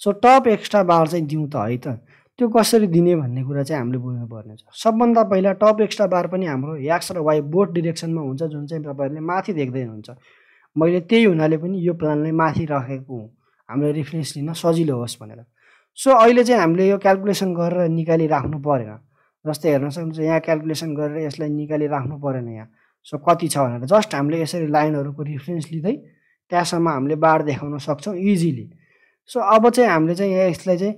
सो टप एक्स्ट्रा बार चाहिँ दिउँ त है त त्यो कसरी दिने भन्ने कुरा चाहिँ हामीले बुझ्नुपर्ने छ सबभन्दा पहिला टप एक्स्ट्रा बार पनि हाम्रो एक्स र वाइ बोथ डिरेक्सनमा हुन्छ जुन चाहिँ तपाईँहरूले माथि देख्दै हुनुहुन्छ मैले त्यही हुनाले पनि यो प्लानलाई माथि राखेको हुँ हाम्रो रिफरेन्स लिन सजिलो होस् भनेर सो अहिले चाहिँ हामीले यो क्यालकुलेसन गरेर निकालिराख्नु परेन जस्तै हेर्न सक्नुहुन्छ यहाँ क्यालकुलेसन गरेर यसलाई निकालिराख्नु परेन यहाँ सो कति छ भनेर जस्ट हामीले यसरी लाइनहरूको रिफरेन्स लिँदै त्यहाँसम्म हामीले बार देखाउन सक्छौँ इजिली सो अब चाहिँ हामीले चाहिँ यहाँ यसलाई चाहिँ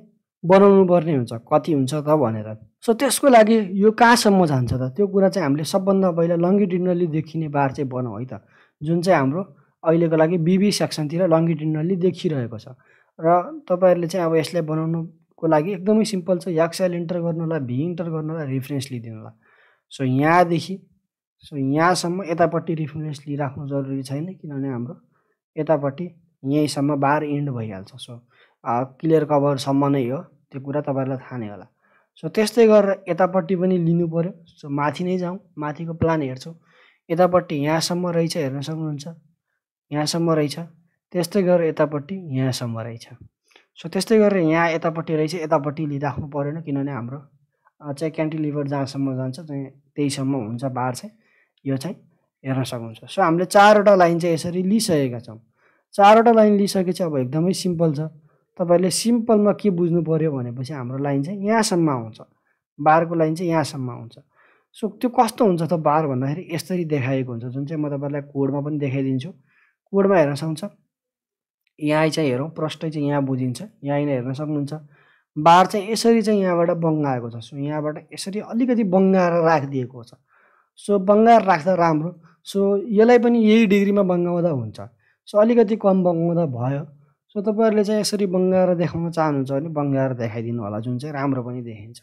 बनाउनु पर्ने हुन्छ कति हुन्छ त भनेर सो त्यसको लागि यो कहाँसम्म जान्छ त त्यो कुरा चाहिँ हामीले सबभन्दा पहिला लङ्गिटिनली देखिने बार चाहिँ बनाऊ है त जुन चाहिँ हाम्रो अहिलेको लागि बिबी सेक्सनतिर लङ्गिटिनली देखिरहेको छ र तपाईँहरूले चाहिँ अब यसलाई बनाउनु को लागि एकदमै सिम्पल छ याक्सेल इन्टर गर्नुलाई भी इन्टर गर्नुलाई रिफरेन्स होला सो यहाँदेखि सो यहाँसम्म यतापट्टि रिफरेन्स लिइराख्नु जरुरी छैन किनभने हाम्रो यतापट्टि यहीँसम्म बार इन्ड भइहाल्छ सो क्लियर कभरसम्म नै हो त्यो कुरा तपाईँहरूलाई थाहा नै होला सो त्यस्तै गरेर यतापट्टि पनि लिनु पऱ्यो सो माथि नै जाउँ माथिको प्लान हेर्छौँ यतापट्टि यहाँसम्म रहेछ हेर्न सक्नुहुन्छ यहाँसम्म रहेछ त्यस्तै गरेर यतापट्टि यहाँसम्म रहेछ सो त्यस्तै गरेर यहाँ यतापट्टि रहेछ यतापट्टि लिइराख्नु परेन किनभने हाम्रो चाहिँ क्यान्टिलिभर जहाँसम्म जान्छ त्यहाँ त्यहीसम्म हुन्छ बार चाहिँ यो चाहिँ हेर्न सक्नुहुन्छ सो हामीले चारवटा लाइन चाहिँ यसरी लिइसकेका छौँ चारवटा लाइन लिइसकेपछि अब एकदमै सिम्पल छ तपाईँले सिम्पलमा के बुझ्नु पऱ्यो भनेपछि हाम्रो लाइन चाहिँ यहाँसम्म आउँछ बारको लाइन चाहिँ यहाँसम्म आउँछ सो त्यो कस्तो हुन्छ त बार भन्दाखेरि यसरी देखाएको हुन्छ जुन चाहिँ म तपाईँलाई कोडमा पनि देखाइदिन्छु कोडमा हेर्न सक्छ यहाँ चाहिँ हेरौँ प्रष्टै चाहिँ यहाँ बुझिन्छ यहाँ नै हेर्न सक्नुहुन्छ बार चाहिँ यसरी चाहिँ यहाँबाट बङ्गाएको छ सो यहाँबाट यसरी अलिकति बङ्गाएर राखिदिएको छ सो बङ्गाएर राख्दा राम्रो सो यसलाई पनि यही डिग्रीमा बङ्गाउँदा हुन्छ सो अलिकति कम बङ्गाउँदा भयो सो तपाईँहरूले चाहिँ यसरी बङ्गाएर देखाउन चाहनुहुन्छ भने बङ्गाएर देखाइदिनु होला जुन चाहिँ राम्रो पनि देखिन्छ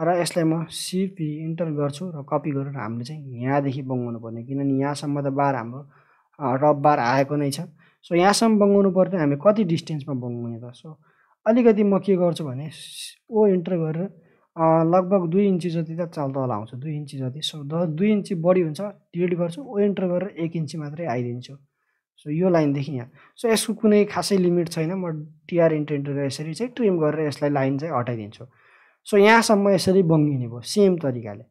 र यसलाई म सिपी इन्टर गर्छु र कपी गरेर हामीले चाहिँ यहाँदेखि बङ्गाउनु पर्ने किनभने यहाँसम्म त बार हाम्रो रब बार आएको नै छ सो यहाँसम्म बङ्गाउनु पर्थ्यो हामी कति डिस्टेन्समा बङ्गाउने त सो अलिकति म के गर्छु भने ओ इन्टर गरेर लगभग दुई इन्ची जति त चाल तल आउँछ दुई इन्ची जति सो द दुई इन्ची बढी हुन्छ डिलिट गर्छु ओ इन्टर गरेर एक इन्ची मात्रै आइदिन्छु सो यो लाइनदेखि यहाँ सो यसको कुनै खासै लिमिट छैन म टिआर इन्टर इन्टर यसरी चाहिँ ट्रिम गरेर यसलाई लाइन चाहिँ हटाइदिन्छु सो यहाँसम्म यसरी बङ्गिने भयो सेम तरिकाले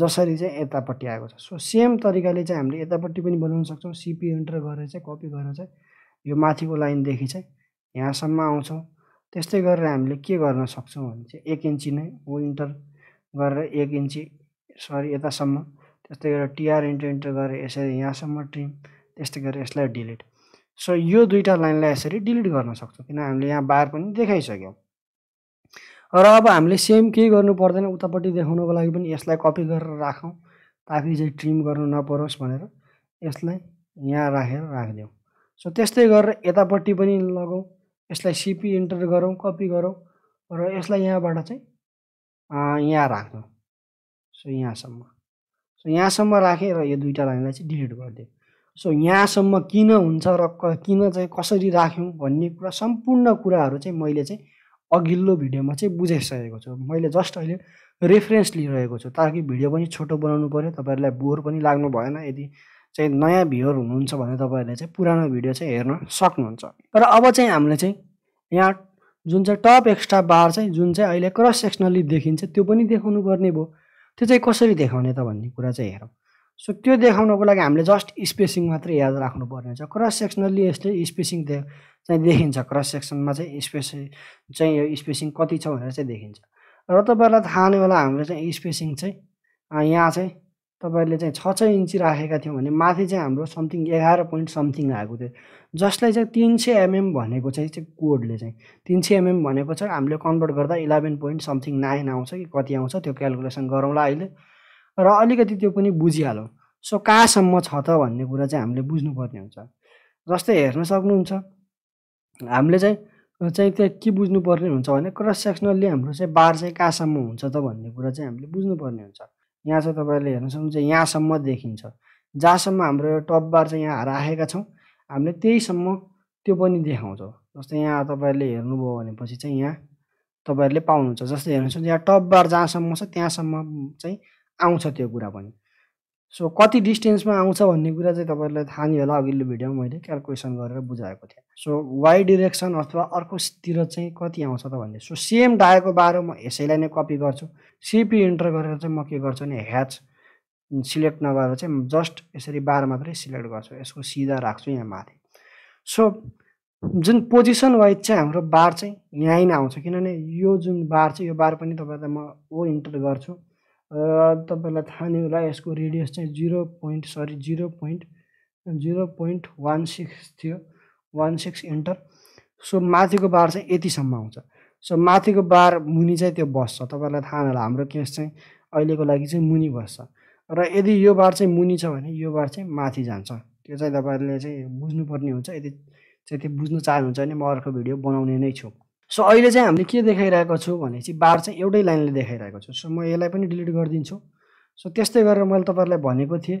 जसरी चाहिँ यतापट्टि आएको छ सो सेम तरिकाले चाहिँ हामीले यतापट्टि पनि बनाउन सक्छौँ सिपी इन्टर गरेर चाहिँ कपी गरेर चाहिँ यो माथिको लाइनदेखि चाहिँ यहाँसम्म आउँछौँ त्यस्तै गरेर हामीले के गर्न सक्छौँ भने चाहिँ एक इन्ची नै ऊ इन्टर गरेर एक इन्ची सरी यतासम्म त्यस्तै गरेर टिआर इन्टर इन्टर गरेर यसरी यहाँसम्म ट्रिम त्यस्तै गरेर यसलाई डिलिट सो यो दुईवटा लाइनलाई यसरी डिलिट गर्न सक्छौँ किन हामीले यहाँ बार पनि देखाइसक्यौँ र अब हामीले सेम केही गर्नु पर्दैन उतापट्टि देखाउनुको लागि पनि यसलाई कपी गरेर राखौँ ताकि चाहिँ ट्रिम गर्नु नपरोस् भनेर यसलाई यहाँ राखेर राखिदिउँ सो त्यस्तै गरेर यतापट्टि पनि लगाउँ यसलाई सिपी इन्टर गरौँ कपी गरौँ र यसलाई यहाँबाट चाहिँ यहाँ राख्नु सो यहाँसम्म सो यहाँसम्म राखेँ र यो दुइटा लाइनलाई चाहिँ डिलिट गरिदिएँ सो यहाँसम्म किन हुन्छ र किन चाहिँ कसरी राख्यौँ भन्ने कुरा सम्पूर्ण कुराहरू चाहिँ मैले चाहिँ अघिल्लो भिडियोमा चाहिँ बुझाइसकेको छु मैले जस्ट अहिले रेफरेन्स लिइरहेको छु ताकि भिडियो पनि छोटो बनाउनु पऱ्यो तपाईँहरूलाई बोर पनि लाग्नु भएन यदि चाहिँ नयाँ भ्युअर हुनुहुन्छ भने तपाईँहरूले चाहिँ पुरानो भिडियो चाहिँ हेर्न सक्नुहुन्छ तर अब चाहिँ हामीले चाहिँ यहाँ जुन चाहिँ टप एक्स्ट्रा बार चाहिँ जुन चाहिँ अहिले क्रस सेक्सनली देखिन्छ त्यो पनि देखाउनु पर्ने भयो त्यो चाहिँ कसरी देखाउने त भन्ने कुरा चाहिँ हेरौँ सो त्यो देखाउनको लागि हामीले जस्ट स्पेसिङ मात्रै याद राख्नुपर्ने हुन्छ क्रस सेक्सनली यसले स्पेसिङ चाहिँ देखिन्छ क्रस सेक्सनमा चाहिँ स्पेस चाहिँ यो स्पेसिङ कति छ भनेर चाहिँ देखिन्छ र तपाईँहरूलाई थाहा नै होला हामीले चाहिँ स्पेसिङ चाहिँ यहाँ चाहिँ तपाईँहरूले चाहिँ छ छ इन्ची राखेका थियौँ भने माथि चाहिँ हाम्रो समथिङ एघार पोइन्ट समथिङ आएको थियो जसलाई चाहिँ तिन सय एमएम mm भनेको चाहिँ चाहिँ कोडले चाहिँ तिन सय एमएम mm भनेको छ हामीले कन्भर्ट गर्दा इलेभेन पोइन्ट समथिङ नाइन आउँछ कि कति आउँछ त्यो क्यालकुलेसन गरौँला अहिले र अलिकति त्यो पनि बुझिहालौँ सो कहाँसम्म छ त भन्ने कुरा चाहिँ हामीले बुझ्नुपर्ने हुन्छ जस्तै हेर्न सक्नुहुन्छ हामीले चाहिँ चाहिँ त्यहाँ के बुझ्नुपर्ने हुन्छ भने क्रस सेक्सनल्ली हाम्रो चाहिँ बार चाहिँ कहाँसम्म हुन्छ त भन्ने कुरा चाहिँ हामीले बुझ्नुपर्ने हुन्छ यहाँ चाहिँ तपाईँले हेर्न सक्नुहुन्छ यहाँसम्म देखिन्छ जहाँसम्म हाम्रो यो टप बार चाहिँ यहाँ राखेका छौँ हामीले त्यहीसम्म त्यो पनि देखाउँछौँ जस्तै यहाँ तपाईँहरूले हेर्नुभयो भनेपछि चाहिँ यहाँ तपाईँहरूले पाउनुहुन्छ जस्तै हेर्नुहोस् यहाँ टप बार जहाँसम्म छ त्यहाँसम्म चाहिँ आउँछ त्यो कुरा पनि सो कति डिस्टेन्समा आउँछ भन्ने कुरा चाहिँ तपाईँहरूलाई थाहा नि होला अघिल्लो भिडियोमा मैले क्यालकुलेसन गरेर बुझाएको थिएँ सो वाइ डिरेक्सन अथवा अर्कोतिर चाहिँ कति आउँछ त भन्ने सो सेम डाएको बाह्र म यसैलाई नै कपी गर्छु सिपी इन्टर गरेर चाहिँ म के गर्छु भने ह्याच सिलेक्ट नगरेर चाहिँ जस्ट यसरी बार मात्रै सिलेक्ट गर्छु यसको सिधा राख्छु यहाँ माथि सो जुन पोजिसन वाइज चाहिँ हाम्रो बार चाहिँ यहीँ नै आउँछ किनभने यो जुन बार छ यो बार पनि तपाईँलाई म ओ इन्टर गर्छु तपाईँलाई थाहा नै होला यसको रेडियस चाहिँ zero point sorry zero point zero point one six थियो वान सिक्स इन्टर सो माथिको बार चाहिँ यतिसम्म आउँछ सो माथिको बार मुनि चाहिँ त्यो बस्छ तपाईँलाई थाहा नै होला हाम्रो केस चाहिँ अहिलेको लागि चाहिँ मुनि बस्छ र यदि यो बार चाहिँ मुनि छ भने यो बार चाहिँ माथि जान्छ त्यो चाहिँ तपाईँहरूले चाहिँ बुझ्नुपर्ने हुन्छ यदि चाहिँ त्यो बुझ्नु चाहनुहुन्छ भने म अर्को भिडियो बनाउने नै छु सो अहिले चाहिँ हामीले के देखाइरहेको छु भने चाहिँ बार चाहिँ एउटै लाइनले देखाइरहेको छु सो म यसलाई पनि डिलिट गरिदिन्छु सो त्यस्तै गरेर मैले तपाईँहरूलाई भनेको थिएँ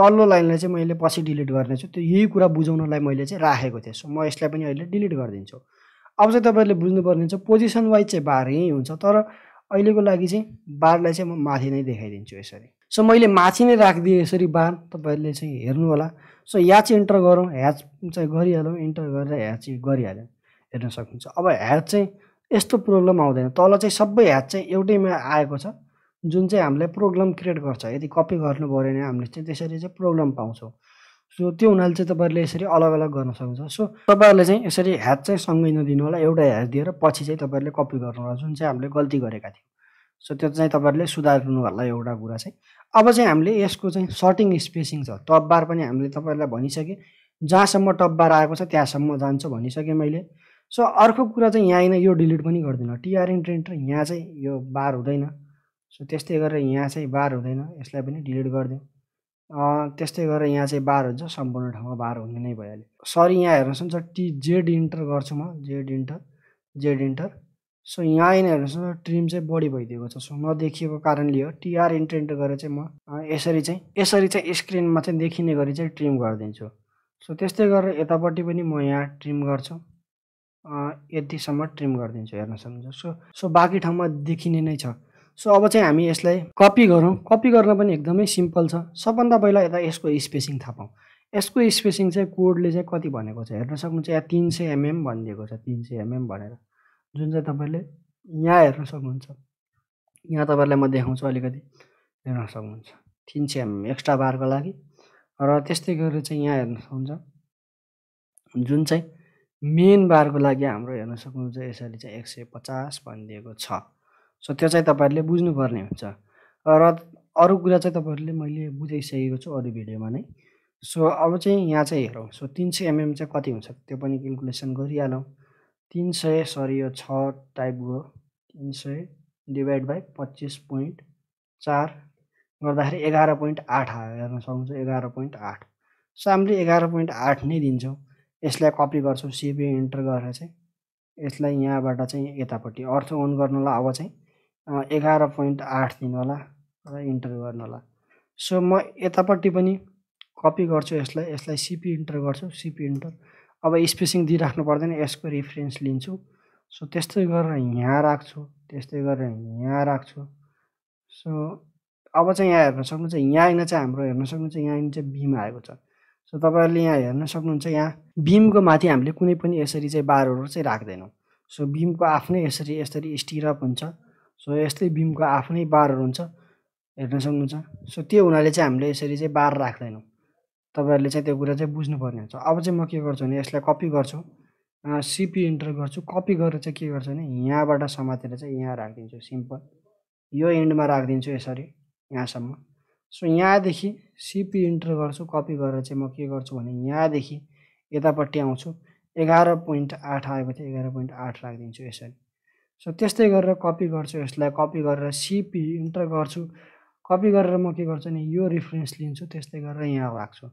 तल्लो लाइनलाई चाहिँ मैले पछि डिलिट गर्नेछु त्यो यही कुरा बुझाउनलाई मैले चाहिँ राखेको थिएँ सो म यसलाई पनि अहिले डिलिट गरिदिन्छु अब चाहिँ तपाईँहरूले बुझ्नुपर्ने हुन्छ पोजिसन वाइज चाहिँ बार यहीँ हुन्छ तर अहिलेको लागि चाहिँ बारलाई चाहिँ म माथि नै देखाइदिन्छु यसरी सो मैले माथि नै राखिदिएँ यसरी बार तपाईँहरूले चाहिँ हेर्नु होला सो ह्याच इन्टर गरौँ ह्याच चाहिँ गरिहालौँ इन्टर गरेर ह्याच गरिहाल्यौँ हेर्न सक्नुहुन्छ अब ह्याच चाहिँ यस्तो प्रब्लम आउँदैन तल चाहिँ सबै ह्याच चाहिँ एउटैमा आएको छ जुन चाहिँ हामीलाई प्रब्लम क्रिएट गर्छ यदि कपी गर्नु पऱ्यो भने हामीले चाहिँ त्यसरी चाहिँ प्रब्लम पाउँछौँ सो त्यो हुनाले चाहिँ तपाईँहरूले यसरी अलग अलग गर्न सक्नुहुन्छ सो तपाईँहरूले चाहिँ यसरी ह्याच चाहिँ सँगै नदिनु होला एउटा ह्याच दिएर पछि चाहिँ तपाईँहरूले कपी गर्नुहोला जुन चाहिँ हामीले गल्ती गरेका थियौँ सो त्यो चाहिँ तपाईँहरूले सुधार्नु होला एउटा कुरा चाहिँ अब चाहिँ हामीले यसको चाहिँ सर्टिङ स्पेसिङ छ टप बार पनि हामीले तपाईँहरूलाई भनिसकेँ जहाँसम्म टप बार आएको छ त्यहाँसम्म जान्छ भनिसकेँ मैले सो अर्को कुरा चाहिँ यहाँ होइन यो डिलिट पनि गर्दैन टिआरएन र यहाँ चाहिँ यो बार हुँदैन सो त्यस्तै गरेर यहाँ चाहिँ बार हुँदैन यसलाई पनि डिलिट गरिदिउँ त्यस्तै गरेर यहाँ चाहिँ बार हुन्छ सम्पूर्ण ठाउँमा बार हुने नै भइहाल्यो सरी यहाँ हेर्नुहोस् न टी जेड इन्टर गर्छु म Z enter Z enter so यहाँ होइन हेर्नुहोस् न ट्रिम चाहिँ बढी भइदिएको छ सो नदेखिएको कारणले हो टिआर इन्टर इन्टर गरेर चाहिँ म यसरी चाहिँ यसरी चाहिँ स्क्रिनमा चाहिँ देखिने गरी चाहिँ ट्रिम गरिदिन्छु सो त्यस्तै गरेर यतापट्टि पनि म यहाँ ट्रिम गर्छु यतिसम्म ट्रिम गरिदिन्छु हेर्न सक्नुहुन्छ सो सो बाँकी ठाउँमा देखिने नै छ सो अब चाहिँ हामी यसलाई कपी गरौँ कपी गर्न पनि एकदमै सिम्पल छ सबभन्दा पहिला यता यसको स्पेसिङ थाहा पाऊँ यसको स्पेसिङ चाहिँ कोडले चाहिँ कति भनेको छ हेर्न सक्नुहुन्छ यहाँ तिन सय एमएम भनिदिएको छ तिन सय एमएम भनेर जुन चाहिँ तपाईँले यहाँ हेर्न सक्नुहुन्छ यहाँ तपाईँहरूलाई म देखाउँछु अलिकति हेर्न सक्नुहुन्छ तिन सय एमएम एक्स्ट्रा बारको लागि र त्यस्तै गरेर चाहिँ यहाँ हेर्न सक्नुहुन्छ जुन चाहिँ मेन बारको लागि हाम्रो हेर्न सक्नुहुन्छ यसरी चाहिँ एक सय पचास भनिदिएको छ सो त्यो चाहिँ तपाईँहरूले बुझ्नुपर्ने हुन्छ र अरू कुरा चाहिँ तपाईँहरूले मैले बुझाइसकेको छु अरू भिडियोमा नै सो अब चाहिँ यहाँ चाहिँ हेरौँ सो तिन सय एमएम चाहिँ कति हुन्छ त्यो पनि क्यालकुलेसन गरिहालौँ तिन सय सरी यो छ टाइप गयो तिन सय डिभाइड बाई पच्चिस पोइन्ट चार गर्दाखेरि एघार पोइन्ट आठ आयो हेर्न सक्नुहुन्छ एघार पोइन्ट आठ सो हामीले एघार पोइन्ट आठ नै दिन्छौँ यसलाई कपी गर्छु सिबी इन्टर गरेर चाहिँ यसलाई यहाँबाट चाहिँ यतापट्टि अर्थ अन होला अब चाहिँ एघार पोइन्ट आठ दिनुहोला र इन्टर गर्नु होला सो म यतापट्टि पनि कपी गर्छु यसलाई यसलाई सिपी इन्टर गर्छु सिपी इन्टर अब स्पेसिङ दिइराख्नु पर्दैन यसको रिफरेन्स लिन्छु सो त्यस्तै गरेर यहाँ राख्छु त्यस्तै गरेर यहाँ राख्छु सो अब चाहिँ यहाँ हेर्न सक्नुहुन्छ यहाँ आइन चाहिँ हाम्रो हेर्न सक्नुहुन्छ यहाँ चाहिँ बिमा आएको छ सो तपाईँहरूले यहाँ हेर्न सक्नुहुन्छ यहाँ बिमको माथि हामीले कुनै पनि यसरी चाहिँ बारहरू चाहिँ राख्दैनौँ सो बिमको आफ्नै यसरी यसरी स्टिरअप हुन्छ सो यस्तै बिमको आफ्नै बारहरू हुन्छ हेर्न सक्नुहुन्छ सो त्यो हुनाले चाहिँ हामीले यसरी चाहिँ बार राख्दैनौँ तपाईँहरूले चाहिँ त्यो कुरा चाहिँ बुझ्नुपर्ने हुन्छ अब चाहिँ म के गर्छु भने यसलाई कपी गर्छु सिपी इन्टर गर्छु कपी गरेर चाहिँ के गर्छु भने यहाँबाट समातेर चाहिँ यहाँ राखिदिन्छु सिम्पल यो एन्डमा राखिदिन्छु यसरी यहाँसम्म सो यहाँदेखि सिपी इन्टर गर्छु कपी गरेर चाहिँ म के गर्छु भने यहाँदेखि यतापट्टि आउँछु एघार पोइन्ट आठ आएको थियो एघार पोइन्ट आठ राखिदिन्छु यसरी सो त्यस्तै गरेर कपी गर्छु यसलाई कपी गरेर सिपी इन्टर गर्छु कपी गरेर म के गर्छु भने यो रिफरेन्स लिन्छु त्यस्तै गरेर यहाँ राख्छु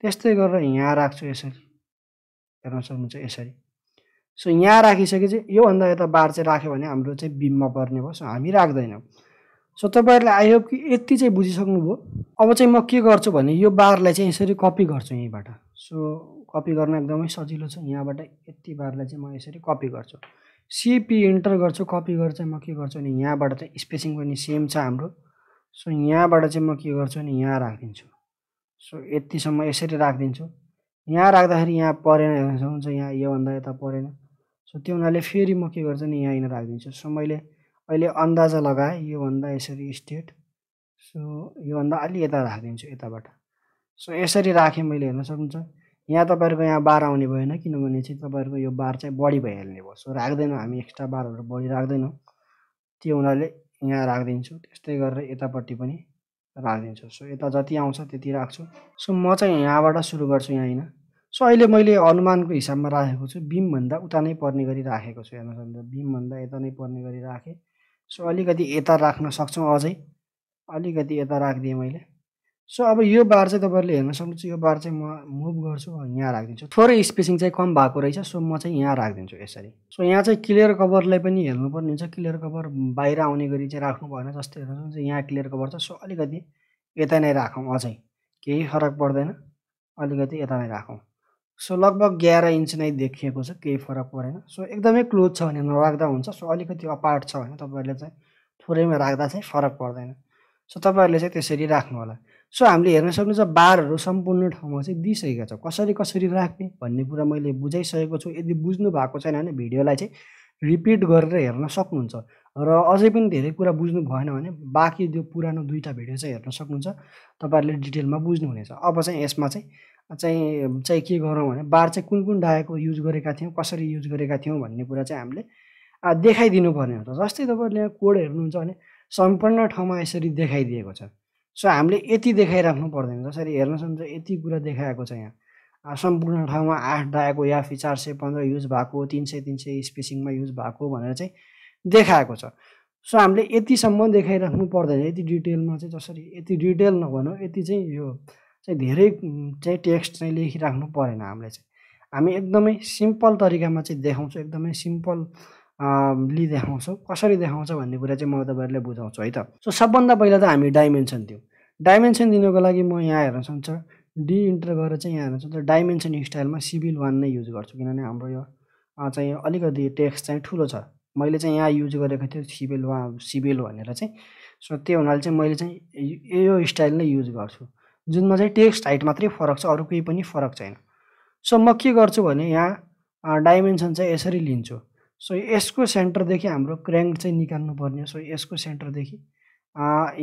त्यस्तै गरेर यहाँ राख्छु यसरी हेर्न सक्नुहुन्छ यसरी सो यहाँ राखिसकेपछि योभन्दा यता बार चाहिँ राख्यो भने हाम्रो चाहिँ बिममा पर्ने भयो सो हामी राख्दैनौँ सो तपाईँहरूले आई होप कि यति चाहिँ बुझिसक्नुभयो अब चाहिँ म के गर्छु भने यो बारलाई चाहिँ यसरी कपी गर्छु यहीँबाट सो कपी गर्न एकदमै सजिलो छ यहाँबाट यति बारलाई चाहिँ म यसरी कपी गर्छु सिपी इन्टर गर्छु कपी गरेर चाहिँ म के गर्छु भने यहाँबाट चाहिँ स्पेसिङ पनि सेम छ हाम्रो सो यहाँबाट चाहिँ म के गर्छु भने यहाँ राखिदिन्छु सो यतिसम्म यसरी राखिदिन्छु यहाँ राख्दाखेरि यहाँ परेन हुन्छ यहाँ योभन्दा यता परेन सो त्यो हुनाले फेरि म के गर्छु भने यहाँ यहाँ राखिदिन्छु सो मैले अहिले अन्दाजा लगाएँ योभन्दा यसरी स्टेट सो योभन्दा अलि यता राखिदिन्छु यताबाट सो यसरी राखेँ मैले हेर्न सक्नुहुन्छ यहाँ तपाईँहरूको यहाँ बार आउने भएन किनभने चाहिँ तपाईँहरूको यो बार चाहिँ बढी भइहाल्ने भयो सो राख्दैनौँ हामी एक्स्ट्रा बारहरू बढी राख्दैनौँ त्यो हुनाले यहाँ राखिदिन्छु त्यस्तै गरेर यतापट्टि पनि राखिदिन्छु सो यता जति आउँछ त्यति राख्छु सो म चाहिँ यहाँबाट सुरु गर्छु यहाँ होइन सो अहिले मैले अनुमानको हिसाबमा राखेको छु बिमभन्दा उता नै पर्ने गरी राखेको छु हेर्न सक्नुहुन्छ बिमभन्दा यता नै पर्ने गरी राखेँ सो अलिकति यता राख्न सक्छौँ अझै अलिकति यता राखिदिएँ मैले सो अब यो बार चाहिँ तपाईँहरूले हेर्न सक्नुहुन्छ यो बार चाहिँ म मुभ गर्छु यहाँ राखिदिन्छु थोरै स्पेसिङ चाहिँ कम भएको रहेछ सो म चाहिँ यहाँ राखिदिन्छु यसरी सो यहाँ चाहिँ क्लियर कभरलाई पनि हेर्नुपर्ने हुन्छ क्लियर कभर बाहिर आउने गरी चाहिँ राख्नु भएन जस्तो हेर्नु सक्नुहुन्छ यहाँ क्लियर कभर छ सो अलिकति यता नै राखौँ अझै केही फरक पर्दैन अलिकति यता नै राखौँ सो लगभग ग्यार इन्च नै देखिएको छ केही फरक परेन सो एकदमै क्लोज छ भने नराख्दा हुन्छ सो अलिकति अपार्ट छ भने तपाईँहरूले चाहिँ थोरैमा राख्दा चाहिँ फरक पर्दैन सो तपाईँहरूले चाहिँ त्यसरी राख्नु होला सो हामीले हेर्न सक्नुहुन्छ बारहरू सम्पूर्ण ठाउँमा चाहिँ दिइसकेको छ कसरी कसरी राख्ने भन्ने कुरा मैले बुझाइसकेको छु यदि बुझ्नु भएको छैन भने भिडियोलाई चाहिँ रिपिट गरेर हेर्न सक्नुहुन्छ र अझै पनि धेरै कुरा बुझ्नु भएन भने बाँकी त्यो पुरानो दुईवटा भिडियो चाहिँ हेर्न सक्नुहुन्छ तपाईँहरूले डिटेलमा बुझ्नुहुनेछ अब चाहिँ यसमा चाहिँ चाहिँ चाहिँ के गरौँ भने बार चाहिँ कुन कुन डायको युज गरेका थियौँ कसरी युज गरेका थियौँ भन्ने कुरा चाहिँ हामीले देखाइदिनु पर्ने हुन्छ जस्तै तपाईँले यहाँ कोड हेर्नुहुन्छ भने सम्पूर्ण ठाउँमा यसरी देखाइदिएको छ सो हामीले यति देखाइराख्नु पर्दैन जसरी हेर्नुहोस् यति कुरा देखाएको छ यहाँ सम्पूर्ण ठाउँमा आठ डाएको या फि चार सय पन्ध्र युज भएको तिन सय तिन सय स्पेसिङमा युज भएको भनेर चाहिँ देखाएको छ सो हामीले यतिसम्म देखाइराख्नु पर्दैन यति डिटेलमा चाहिँ जसरी यति डिटेल नभनौँ यति चाहिँ यो चाहिँ धेरै चाहिँ टेक्स्ट चाहिँ लेखिराख्नु परेन हामीले चाहिँ हामी एकदमै सिम्पल तरिकामा चाहिँ देखाउँछौँ एकदमै सिम्पल लि देखाउँछौँ कसरी देखाउँछ भन्ने कुरा चाहिँ म तपाईँहरूले बुझाउँछु है त सो सबभन्दा पहिला त हामी डाइमेन्सन दिउँ डाइमेन्सन दिनुको लागि म यहाँ हेर्न सक्छ डी इन्टर गरेर चाहिँ यहाँ हेर्न सक्छ डाइमेन्सन स्टाइलमा सिभिल वान नै युज गर्छु किनभने हाम्रो यो चाहिँ अलिकति टेक्स्ट चाहिँ ठुलो छ मैले चाहिँ यहाँ युज गरेको थिएँ सिभिल वा सिभिल भनेर चाहिँ सो त्यो हुनाले चाहिँ मैले चाहिँ यो स्टाइल नै युज गर्छु जुनमा चाहिँ टेक्स्ट हाइट मात्रै फरक छ अरू केही पनि फरक छैन सो म के गर्छु भने यहाँ डाइमेन्सन चाहिँ यसरी लिन्छु सो यसको सेन्टरदेखि हाम्रो क्र्याङ्क चाहिँ निकाल्नुपर्ने पर्ने सो यसको सेन्टरदेखि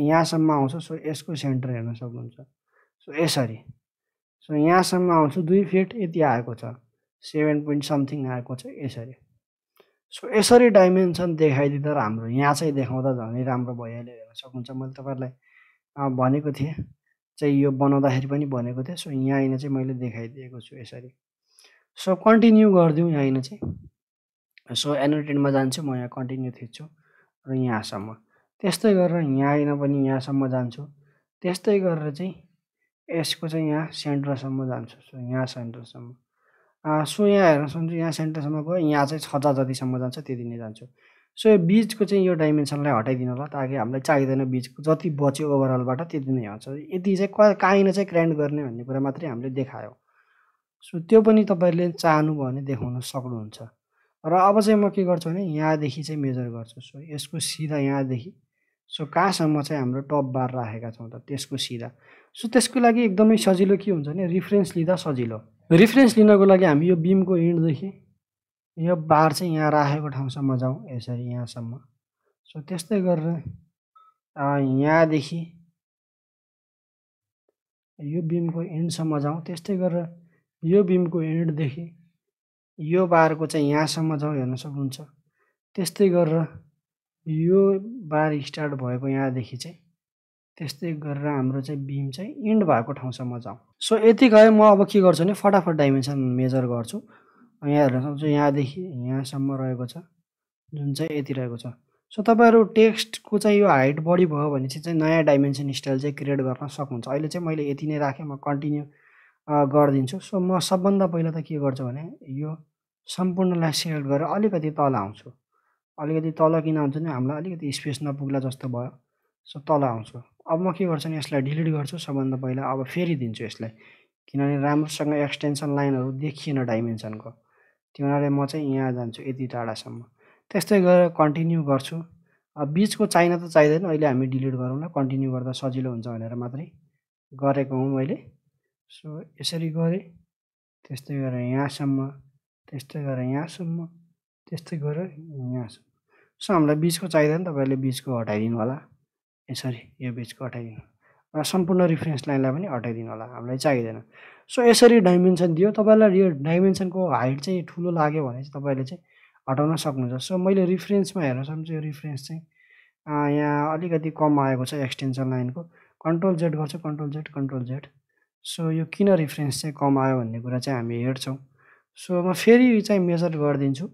यहाँसम्म आउँछ सो यसको सेन्टर हेर्न सक्नुहुन्छ सो यसरी सो यहाँसम्म आउँछ दुई फिट यति आएको छ सेभेन पोइन्ट समथिङ आएको छ यसरी सो यसरी डाइमेन्सन देखाइदिँदा हाम्रो यहाँ चाहिँ देखाउँदा झनै राम्रो भइहाल्यो हेर्न सक्नुहुन्छ मैले तपाईँहरूलाई भनेको थिएँ चाहिँ यो बनाउँदाखेरि पनि भनेको थिएँ सो यहाँ यहाँनिर चाहिँ मैले देखाइदिएको छु यसरी सो कन्टिन्यू गरिदिउँ यहाँनिर चाहिँ सो एनोटेनमा जान्छु म यहाँ कन्टिन्यू थिच्छु र यहाँसम्म त्यस्तै गरेर यहाँ आइन पनि यहाँसम्म जान्छु त्यस्तै गरेर चाहिँ यसको चाहिँ यहाँ सेन्टरसम्म जान्छु सो यहाँ सेन्टरसम्म सो यहाँ हेर्न सुन्छु यहाँ सेन्टरसम्म गयो यहाँ चाहिँ छजा जतिसम्म जान्छ त्यति नै जान्छु सो यो बिचको चाहिँ यो डाइमेन्सनलाई हटाइदिनु होला ताकि हामीलाई चाहिँदैन बिचको जति बच्यो ओभरअलबाट त्यति नै आउँछ यति चाहिँ क काहीँ चाहिँ क्रान्ड गर्ने भन्ने कुरा मात्रै हामीले देखायो सो त्यो पनि तपाईँहरूले चाहनुभयो भने देखाउन सक्नुहुन्छ र अब चाहिँ म के गर्छु भने यहाँदेखि चाहिँ मेजर गर्छु सो यसको सिधा यहाँदेखि सो कहाँसम्म चाहिँ हाम्रो टप बार राखेका छौँ त त्यसको सिधा सो त्यसको लागि एकदमै सजिलो के हुन्छ भने रिफरेन्स लिँदा सजिलो रिफरेन्स लिनको लागि हामी यो बिमको इन्डदेखि यो बार चाहिँ यहाँ राखेको ठाउँसम्म जाउँ यसरी यहाँसम्म सो त्यस्तै गरेर यहाँदेखि यो बिमको एन्डसम्म जाउँ त्यस्तै गरेर यो बिमको एन्डदेखि यो बारको चाहिँ यहाँसम्म जाउँ हेर्न सक्नुहुन्छ त्यस्तै गरेर यो बार स्टार्ट भएको यहाँदेखि चाहिँ त्यस्तै गरेर हाम्रो चाहिँ बिम चाहिँ इन्ड भएको ठाउँसम्म जाउँ सो यति गयो म अब के गर्छु भने फटाफट डाइमेन्सन मेजर गर्छु यहाँहरूलाई सक्छु यहाँदेखि यहाँसम्म रहेको छ जुन चाहिँ यति रहेको छ सो तपाईँहरू टेक्स्टको चाहिँ यो हाइट बढी भयो भने चाहिँ नयाँ डाइमेन्सन स्टाइल चाहिँ क्रिएट गर्न सक्नुहुन्छ अहिले चाहिँ मैले यति नै राखेँ म कन्टिन्यू गरिदिन्छु सो म सबभन्दा पहिला त के गर्छु भने यो सम्पूर्णलाई सेलेक्ट गरेर अलिकति तल आउँछु अलिकति तल किन आउँछु भने हामीलाई अलिकति स्पेस नपुग्ला जस्तो भयो सो तल आउँछु अब म के गर्छु भने यसलाई डिलिट गर्छु सबभन्दा पहिला अब फेरि दिन्छु यसलाई किनभने राम्रोसँग एक्सटेन्सन लाइनहरू देखिएन डाइमेन्सनको त्यो म चाहिँ यहाँ जान्छु यति टाढासम्म त्यस्तै गरेर कन्टिन्यू गर्छु बिचको चाहिन त चाहिँदैन अहिले हामी डिलिट गरौँला कन्टिन्यू गर्दा सजिलो हुन्छ भनेर मात्रै गरेको हुँ मैले सो यसरी गरेँ त्यस्तै गरेर यहाँसम्म त्यस्तै गरेर यहाँसम्म त्यस्तै गरेर यहाँसम्म सो हामीलाई बिचको चाहिँदैन तपाईँहरूले बिचको हटाइदिनु होला यसरी यो बिचको हटाइदिनु सम्पूर्ण रिफरेन्स लाइनलाई पनि हटाइदिनु होला हामीलाई चाहिँदैन सो यसरी डाइमेन्सन दियो तपाईँलाई यो डाइमेन्सनको हाइट चाहिँ ठुलो लाग्यो भने चाहिँ तपाईँले चाहिँ हटाउन सक्नुहुन्छ सो मैले रिफरेन्समा हेर्न सक्छु यो रिफरेन्स चाहिँ यहाँ अलिकति कम आएको छ एक्सटेन्सन लाइनको कन्ट्रोल जेड गर्छ control Z control Z so यो किन रिफरेन्स चाहिँ कम आयो भन्ने कुरा चाहिँ हामी हेर्छौँ सो म फेरि चाहिँ मेजर गरिदिन्छु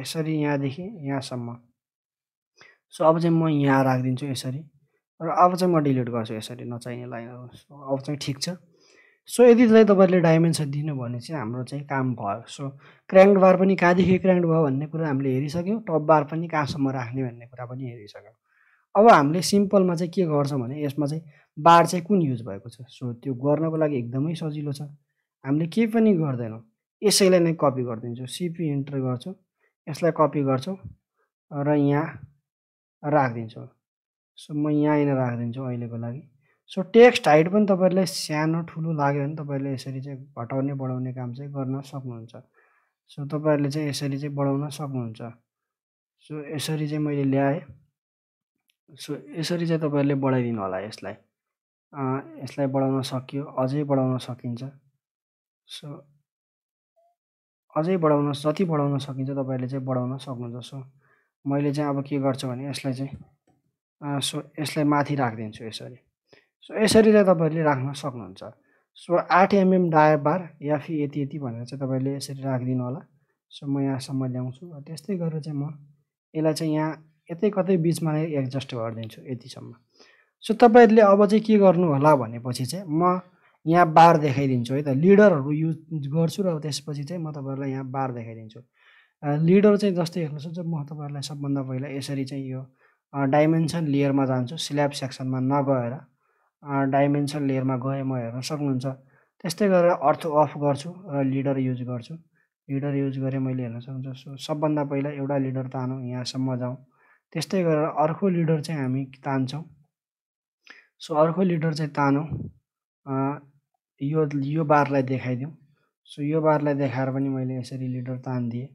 यसरी यहाँदेखि यहाँसम्म सो अब चाहिँ म यहाँ राखिदिन्छु यसरी र अब चाहिँ म डिलिट गर्छु यसरी नचाहिने लाइन अब चाहिँ ठिक छ सो यदि चाहिँ तपाईँले डाइमेन्सन दिनु भने चाहिँ हाम्रो चाहिँ काम भयो सो क्र्याङ्क बार पनि कहाँदेखि क्र्याङ्क भयो भन्ने कुरा हामीले हेरिसक्यौँ टप बार पनि कहाँसम्म राख्ने भन्ने कुरा पनि हेरिसक्यौँ अब हामीले सिम्पलमा चाहिँ के गर्छौँ भने यसमा चाहिँ बार चाहिँ कुन युज भएको छ सो त्यो गर्नको लागि एकदमै सजिलो छ हामीले केही पनि गर्दैनौँ यसैलाई नै कपी गरिदिन्छौँ सिपी इन्टर गर्छौँ यसलाई कपी गर्छौँ र यहाँ राखिदिन्छौँ सो म यहाँ आइन राखिदिन्छु अहिलेको लागि सो टेक्स्ट हाइट पनि तपाईँहरूलाई सानो ठुलो लाग्यो भने तपाईँहरूले यसरी चाहिँ घटाउने बढाउने काम चाहिँ गर्न सक्नुहुन्छ सो तपाईँहरूले चाहिँ यसरी चाहिँ बढाउन सक्नुहुन्छ सो यसरी चाहिँ मैले ल्याएँ सो यसरी चाहिँ तपाईँहरूले बढाइदिनु होला यसलाई यसलाई बढाउन सकियो अझै बढाउन सकिन्छ सो अझै बढाउन जति बढाउन सकिन्छ तपाईँहरूले चाहिँ बढाउन सक्नुहुन्छ सो मैले चाहिँ अब के गर्छु भने यसलाई चाहिँ सो यसलाई माथि राखिदिन्छु यसरी सो यसरी चाहिँ तपाईँहरूले राख्न सक्नुहुन्छ सो आठ एमएम डायर बार या फिर यति यति भनेर चाहिँ तपाईँले यसरी राखिदिनु होला सो म यहाँसम्म ल्याउँछु र त्यस्तै गरेर चाहिँ म यसलाई चाहिँ यहाँ यतै कतै बिचमा नै एडजस्ट गरिदिन्छु यतिसम्म सो तपाईँहरूले अब चाहिँ के गर्नु होला भनेपछि चाहिँ म यहाँ बार देखाइदिन्छु है त लिडरहरू युज गर्छु र त्यसपछि चाहिँ म तपाईँहरूलाई यहाँ बार देखाइदिन्छु लिडर चाहिँ जस्तै हेर्नुहोस् म तपाईँहरूलाई सबभन्दा पहिला यसरी चाहिँ यो डाइमेन्सन लेयरमा जान्छु स्ल्याब सेक्सनमा नगएर डाइमेन्सन लेयरमा गएँ म हेर्न सक्नुहुन्छ त्यस्तै गरेर अर्थ अफ गर्छु र लिडर युज गर्छु लिडर युज गरेँ मैले हेर्न सक्छु सो सबभन्दा पहिला एउटा लिडर तानौँ यहाँसम्म जाउँ त्यस्तै गरेर अर्को लिडर चाहिँ हामी तान्छौँ सो अर्को लिडर चाहिँ तानौँ यो यो बारलाई देखाइदिउँ सो यो बारलाई देखाएर पनि मैले यसरी लिडर तानिदिएँ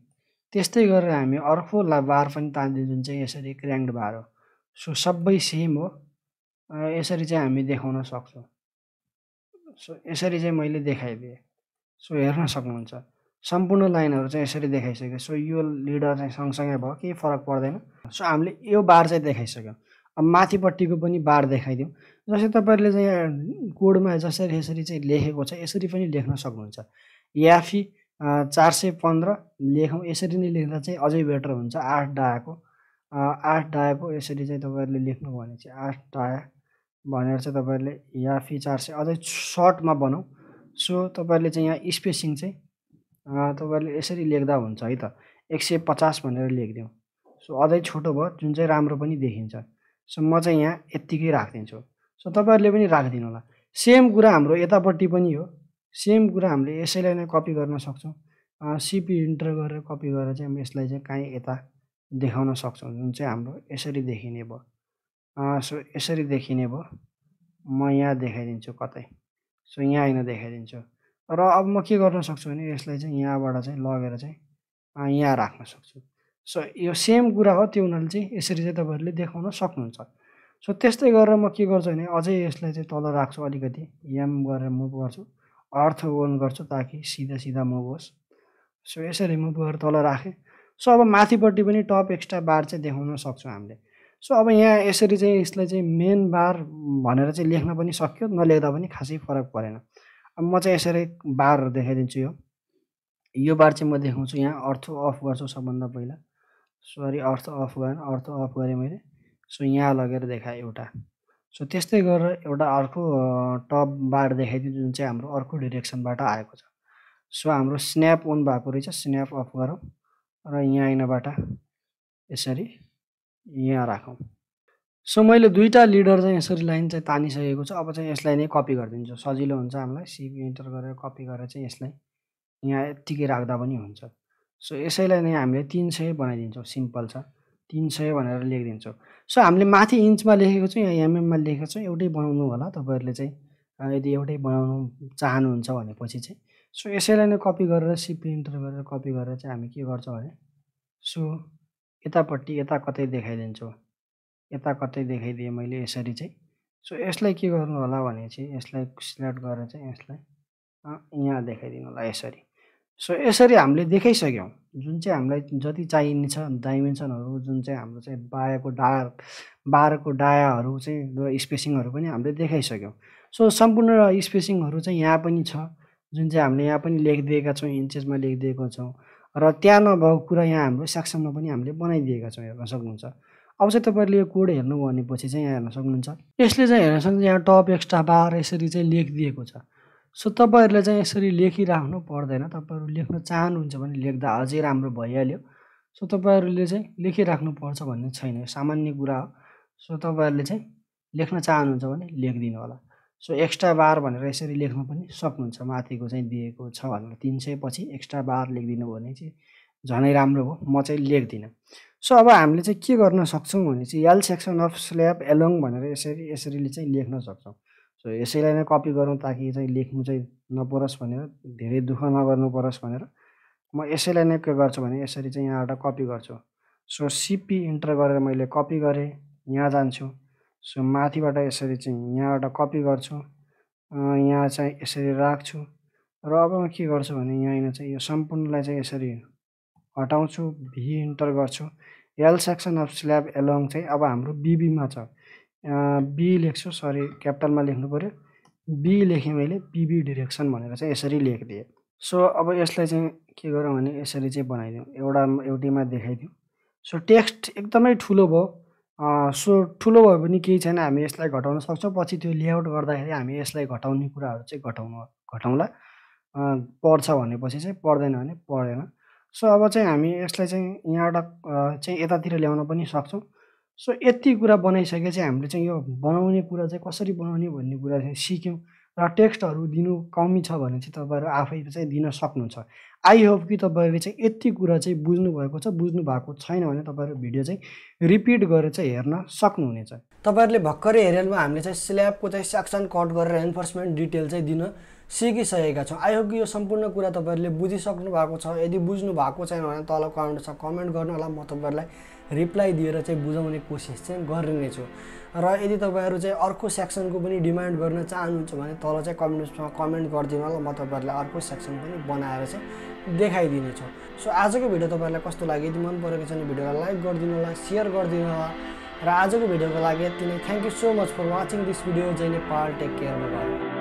त्यस्तै गरेर हामी अर्को बार पनि तान्दियो जुन चाहिँ यसरी क्र्याङ्ड बार हो सो सबै सेम हो यसरी चाहिँ हामी देखाउन सक्छौँ सो यसरी चाहिँ मैले देखाइदिएँ सो हेर्न सक्नुहुन्छ सम्पूर्ण लाइनहरू चाहिँ यसरी देखाइसक्यो सो यो लिडर चाहिँ सँगसँगै भयो केही फरक पर्दैन सो हामीले यो बार चाहिँ देखाइसक्यौँ अब माथिपट्टिको पनि बार देखाइदिउँ जस्तै तपाईँहरूले चाहिँ कोडमा जसरी यसरी चाहिँ लेखेको छ यसरी पनि लेख्न सक्नुहुन्छ याफी चार सय पन्ध्र लेखौँ यसरी नै लेख्दा चाहिँ अझै बेटर हुन्छ आठ डाएको आठ डाएको यसरी चाहिँ तपाईँहरूले लेख्नु भने चाहिँ आठ डाया भनेर चाहिँ तपाईँहरूले या फी चार सय अझै सर्टमा बनाऊ सो तपाईँहरूले चाहिँ यहाँ स्पेसिङ चाहिँ तपाईँहरूले यसरी लेख्दा हुन्छ है त एक सय पचास भनेर लेखिदिउँ सो अझै छोटो भयो जुन चाहिँ राम्रो पनि देखिन्छ सो म चाहिँ यहाँ यत्तिकै राखिदिन्छु सो तपाईँहरूले पनि राखिदिनु होला सेम कुरा हाम्रो यतापट्टि पनि हो सेम कुरा हामीले यसैलाई नै कपी गर्न सक्छौँ सिपी इन्टर गरेर कपी गरेर चाहिँ हामी यसलाई चाहिँ काहीँ यता देखाउन सक्छौँ जुन चाहिँ हाम्रो यसरी देखिने भयो सो यसरी देखिने भयो म यहाँ देखाइदिन्छु कतै सो यहाँ होइन देखाइदिन्छु र अब म के गर्न सक्छु भने यसलाई चाहिँ यहाँबाट चाहिँ लगेर चाहिँ यहाँ राख्न सक्छु सो यो सेम कुरा हो त्यो उनीहरूले चाहिँ यसरी चाहिँ तपाईँहरूले देखाउन सक्नुहुन्छ सो त्यस्तै गरेर म के गर्छु भने अझै यसलाई चाहिँ तल राख्छु अलिकति याम गरेर मुभ गर्छु अर्थ ओन गर्छु ताकि सिधा सिधा मुभ होस् सो यसरी मुभ गरेर तल राखेँ सो अब माथिपट्टि पनि टप एक्स्ट्रा बार चाहिँ देखाउन सक्छौँ हामीले सो अब यहाँ यसरी चाहिँ यसलाई चाहिँ मेन बार भनेर चाहिँ लेख्न पनि सक्यो नलेख्दा पनि खासै फरक परेन अब म चाहिँ यसरी बारहरू देखाइदिन्छु यो यो बार चाहिँ म देखाउँछु यहाँ अर्थ अफ गर्छु सबभन्दा पहिला सरी अर्थ अफ गरेन अर्थ अफ गरेँ मैले सो यहाँ लगेर देखाएँ एउटा सो त्यस्तै गरेर एउटा अर्को टप टपबाट देखाइदिन्छु जुन चाहिँ हाम्रो अर्को डिरेक्सनबाट आएको छ सो हाम्रो स्न्याप अन भएको रहेछ स्न्याप अफ गरौँ र यहाँ यहाँबाट यसरी यहाँ राखौँ सो मैले दुईवटा लिडर चाहिँ यसरी लाइन चाहिँ तानिसकेको छु अब चाहिँ यसलाई नै कपी गरिदिन्छु सजिलो हुन्छ हामीलाई सिप इन्टर गरेर कपी गरेर चाहिँ यसलाई यहाँ यत्तिकै राख्दा पनि हुन्छ सो यसैलाई नै हामीले तिन सय बनाइदिन्छौँ सिम्पल छ तिन सय भनेर लेखिदिन्छौँ सो हामीले माथि इन्चमा लेखेको छौँ या एमएममा लेखेको चाहिँ एउटै बनाउनु होला तपाईँहरूले चाहिँ यदि एउटै बनाउनु चाहनुहुन्छ भनेपछि चाहिँ सो यसैलाई नै कपी गरेर सी प्रिन्टर गरेर कपी गरेर चाहिँ हामी के गर्छौँ भने सो यतापट्टि यता कतै देखाइदिन्छौँ यता कतै देखाइदिएँ मैले यसरी चाहिँ सो यसलाई के गर्नु होला भने चाहिँ यसलाई सिलेक्ट गरेर चाहिँ यसलाई यहाँ देखाइदिनु होला यसरी सो यसरी हामीले देखाइसक्यौँ जुन चाहिँ हामीलाई जति छ डाइमेन्सनहरू जुन चाहिँ हाम्रो चाहिँ बायाको डाया बाह्रको डायाहरू चाहिँ र स्पेसिङहरू पनि हामीले देखाइसक्यौँ सो सम्पूर्ण स्पेसिङहरू चाहिँ यहाँ पनि छ जुन चाहिँ हामीले यहाँ पनि लेखिदिएका छौँ इन्चेसमा लेखिदिएका छौँ र त्यहाँ नभएको कुरा यहाँ हाम्रो सेक्सनमा पनि हामीले बनाइदिएका छौँ हेर्न सक्नुहुन्छ अब चाहिँ तपाईँले यो कोड हेर्नु भनेपछि चाहिँ यहाँ हेर्न सक्नुहुन्छ यसले चाहिँ हेर्न सक्नुहुन्छ यहाँ टप एक्स्ट्रा बार यसरी चाहिँ लेखिदिएको छ सो तपाईँहरूले चाहिँ यसरी लेखिराख्नु पर्दैन तपाईँहरू लेख्न चाहनुहुन्छ भने लेख्दा अझै राम्रो भइहाल्यो सो तपाईँहरूले चाहिँ लेखिराख्नुपर्छ भन्ने छैन यो सामान्य कुरा हो सो तपाईँहरूले चाहिँ लेख्न चाहनुहुन्छ भने लेखिदिनु होला सो एक्स्ट्रा बार भनेर यसरी लेख्नु पनि सक्नुहुन्छ माथिको चाहिँ दिएको छ भनेर तिन सय पछि एक्स्ट्रा बार लेखिदिनु भने चाहिँ झनै राम्रो हो म चाहिँ लेख्दिनँ सो अब हामीले चाहिँ के गर्न सक्छौँ भने चाहिँ L section of slab along भनेर यसरी यसरी चाहिँ लेख्न सक्छौँ सो यसैलाई नै कपी गरौँ ताकि चाहिँ लेख्नु चाहिँ नपरोस् भनेर धेरै दुःख नगर्नु परोस् भनेर म यसैलाई नै के गर्छु भने यसरी चाहिँ यहाँबाट कपी गर्छु सो सिपी इन्टर गरेर मैले कपी गरेँ यहाँ जान्छु सो माथिबाट यसरी चाहिँ यहाँबाट कपी गर्छु यहाँ चाहिँ यसरी राख्छु र अब म के गर्छु भने यहाँनिर चाहिँ यो सम्पूर्णलाई चाहिँ यसरी हटाउँछु भी इन्टर गर्छु L section of slab along चाहिँ अब हाम्रो बिबीमा छ बी लेख्छु सरी क्यापिटलमा लेख्नु पऱ्यो बी लेखेँ मैले पिबी डिरेक्सन भनेर चाहिँ यसरी लेखिदिएँ सो अब यसलाई चाहिँ के गरौँ भने यसरी चाहिँ बनाइदिउँ एउटा एउटैमा देखाइदिउँ सो टेक्स्ट एकदमै ठुलो भयो सो ठुलो भयो भने केही छैन हामी यसलाई घटाउन सक्छौँ पछि त्यो लेआउट गर्दाखेरि हामी यसलाई घटाउने कुराहरू चाहिँ घटाउनु घटाउँला पढ्छ भनेपछि चाहिँ पढ्दैन भने पढेन सो अब चाहिँ हामी यसलाई चाहिँ यहाँबाट चाहिँ यतातिर ल्याउन पनि सक्छौँ सो यति कुरा बनाइसकेपछि हामीले चाहिँ यो बनाउने कुरा चाहिँ कसरी बनाउने भन्ने कुरा चाहिँ सिक्यौँ र टेक्स्टहरू दिनु कमी छ भने चाहिँ तपाईँहरू आफै चाहिँ दिन सक्नुहुन्छ आई होप कि तपाईँहरूले चाहिँ यति कुरा चाहिँ बुझ्नुभएको छ बुझ्नु भएको छैन भने तपाईँहरू भिडियो चाहिँ रिपिट गरेर चाहिँ हेर्न सक्नुहुनेछ तपाईँहरूले भर्खरै हेरेलमा हामीले चाहिँ स्ल्याबको चाहिँ सेक्सन कट गरेर इन्फोर्समेन्ट डिटेल चाहिँ दिन सिकिसकेका छौँ आई होप कि यो सम्पूर्ण कुरा तपाईँहरूले बुझिसक्नु भएको छ यदि बुझ्नु भएको छैन भने तल कमेन्ट छ कमेन्ट गर्नु होला म तपाईँहरूलाई रिप्लाई दिएर चाहिँ बुझाउने कोसिस चाहिँ गरिने छु र यदि तपाईँहरू चाहिँ अर्को सेक्सनको पनि डिमान्ड गर्न चाहनुहुन्छ भने तल चाहिँ कमेन्ट कमेन्ट गरिदिनु होला म तपाईँहरूलाई अर्को सेक्सन पनि बनाएर चाहिँ देखाइदिनेछु सो आजको भिडियो तपाईँहरूलाई कस्तो लाग्यो यदि मन परेको छ भने भिडियोलाई लाइक गरिदिनु होला सेयर गरिदिनु होला र आजको भिडियोको लागि यति नै thank you so much for watching this video जहिले पार टेक केयर भयो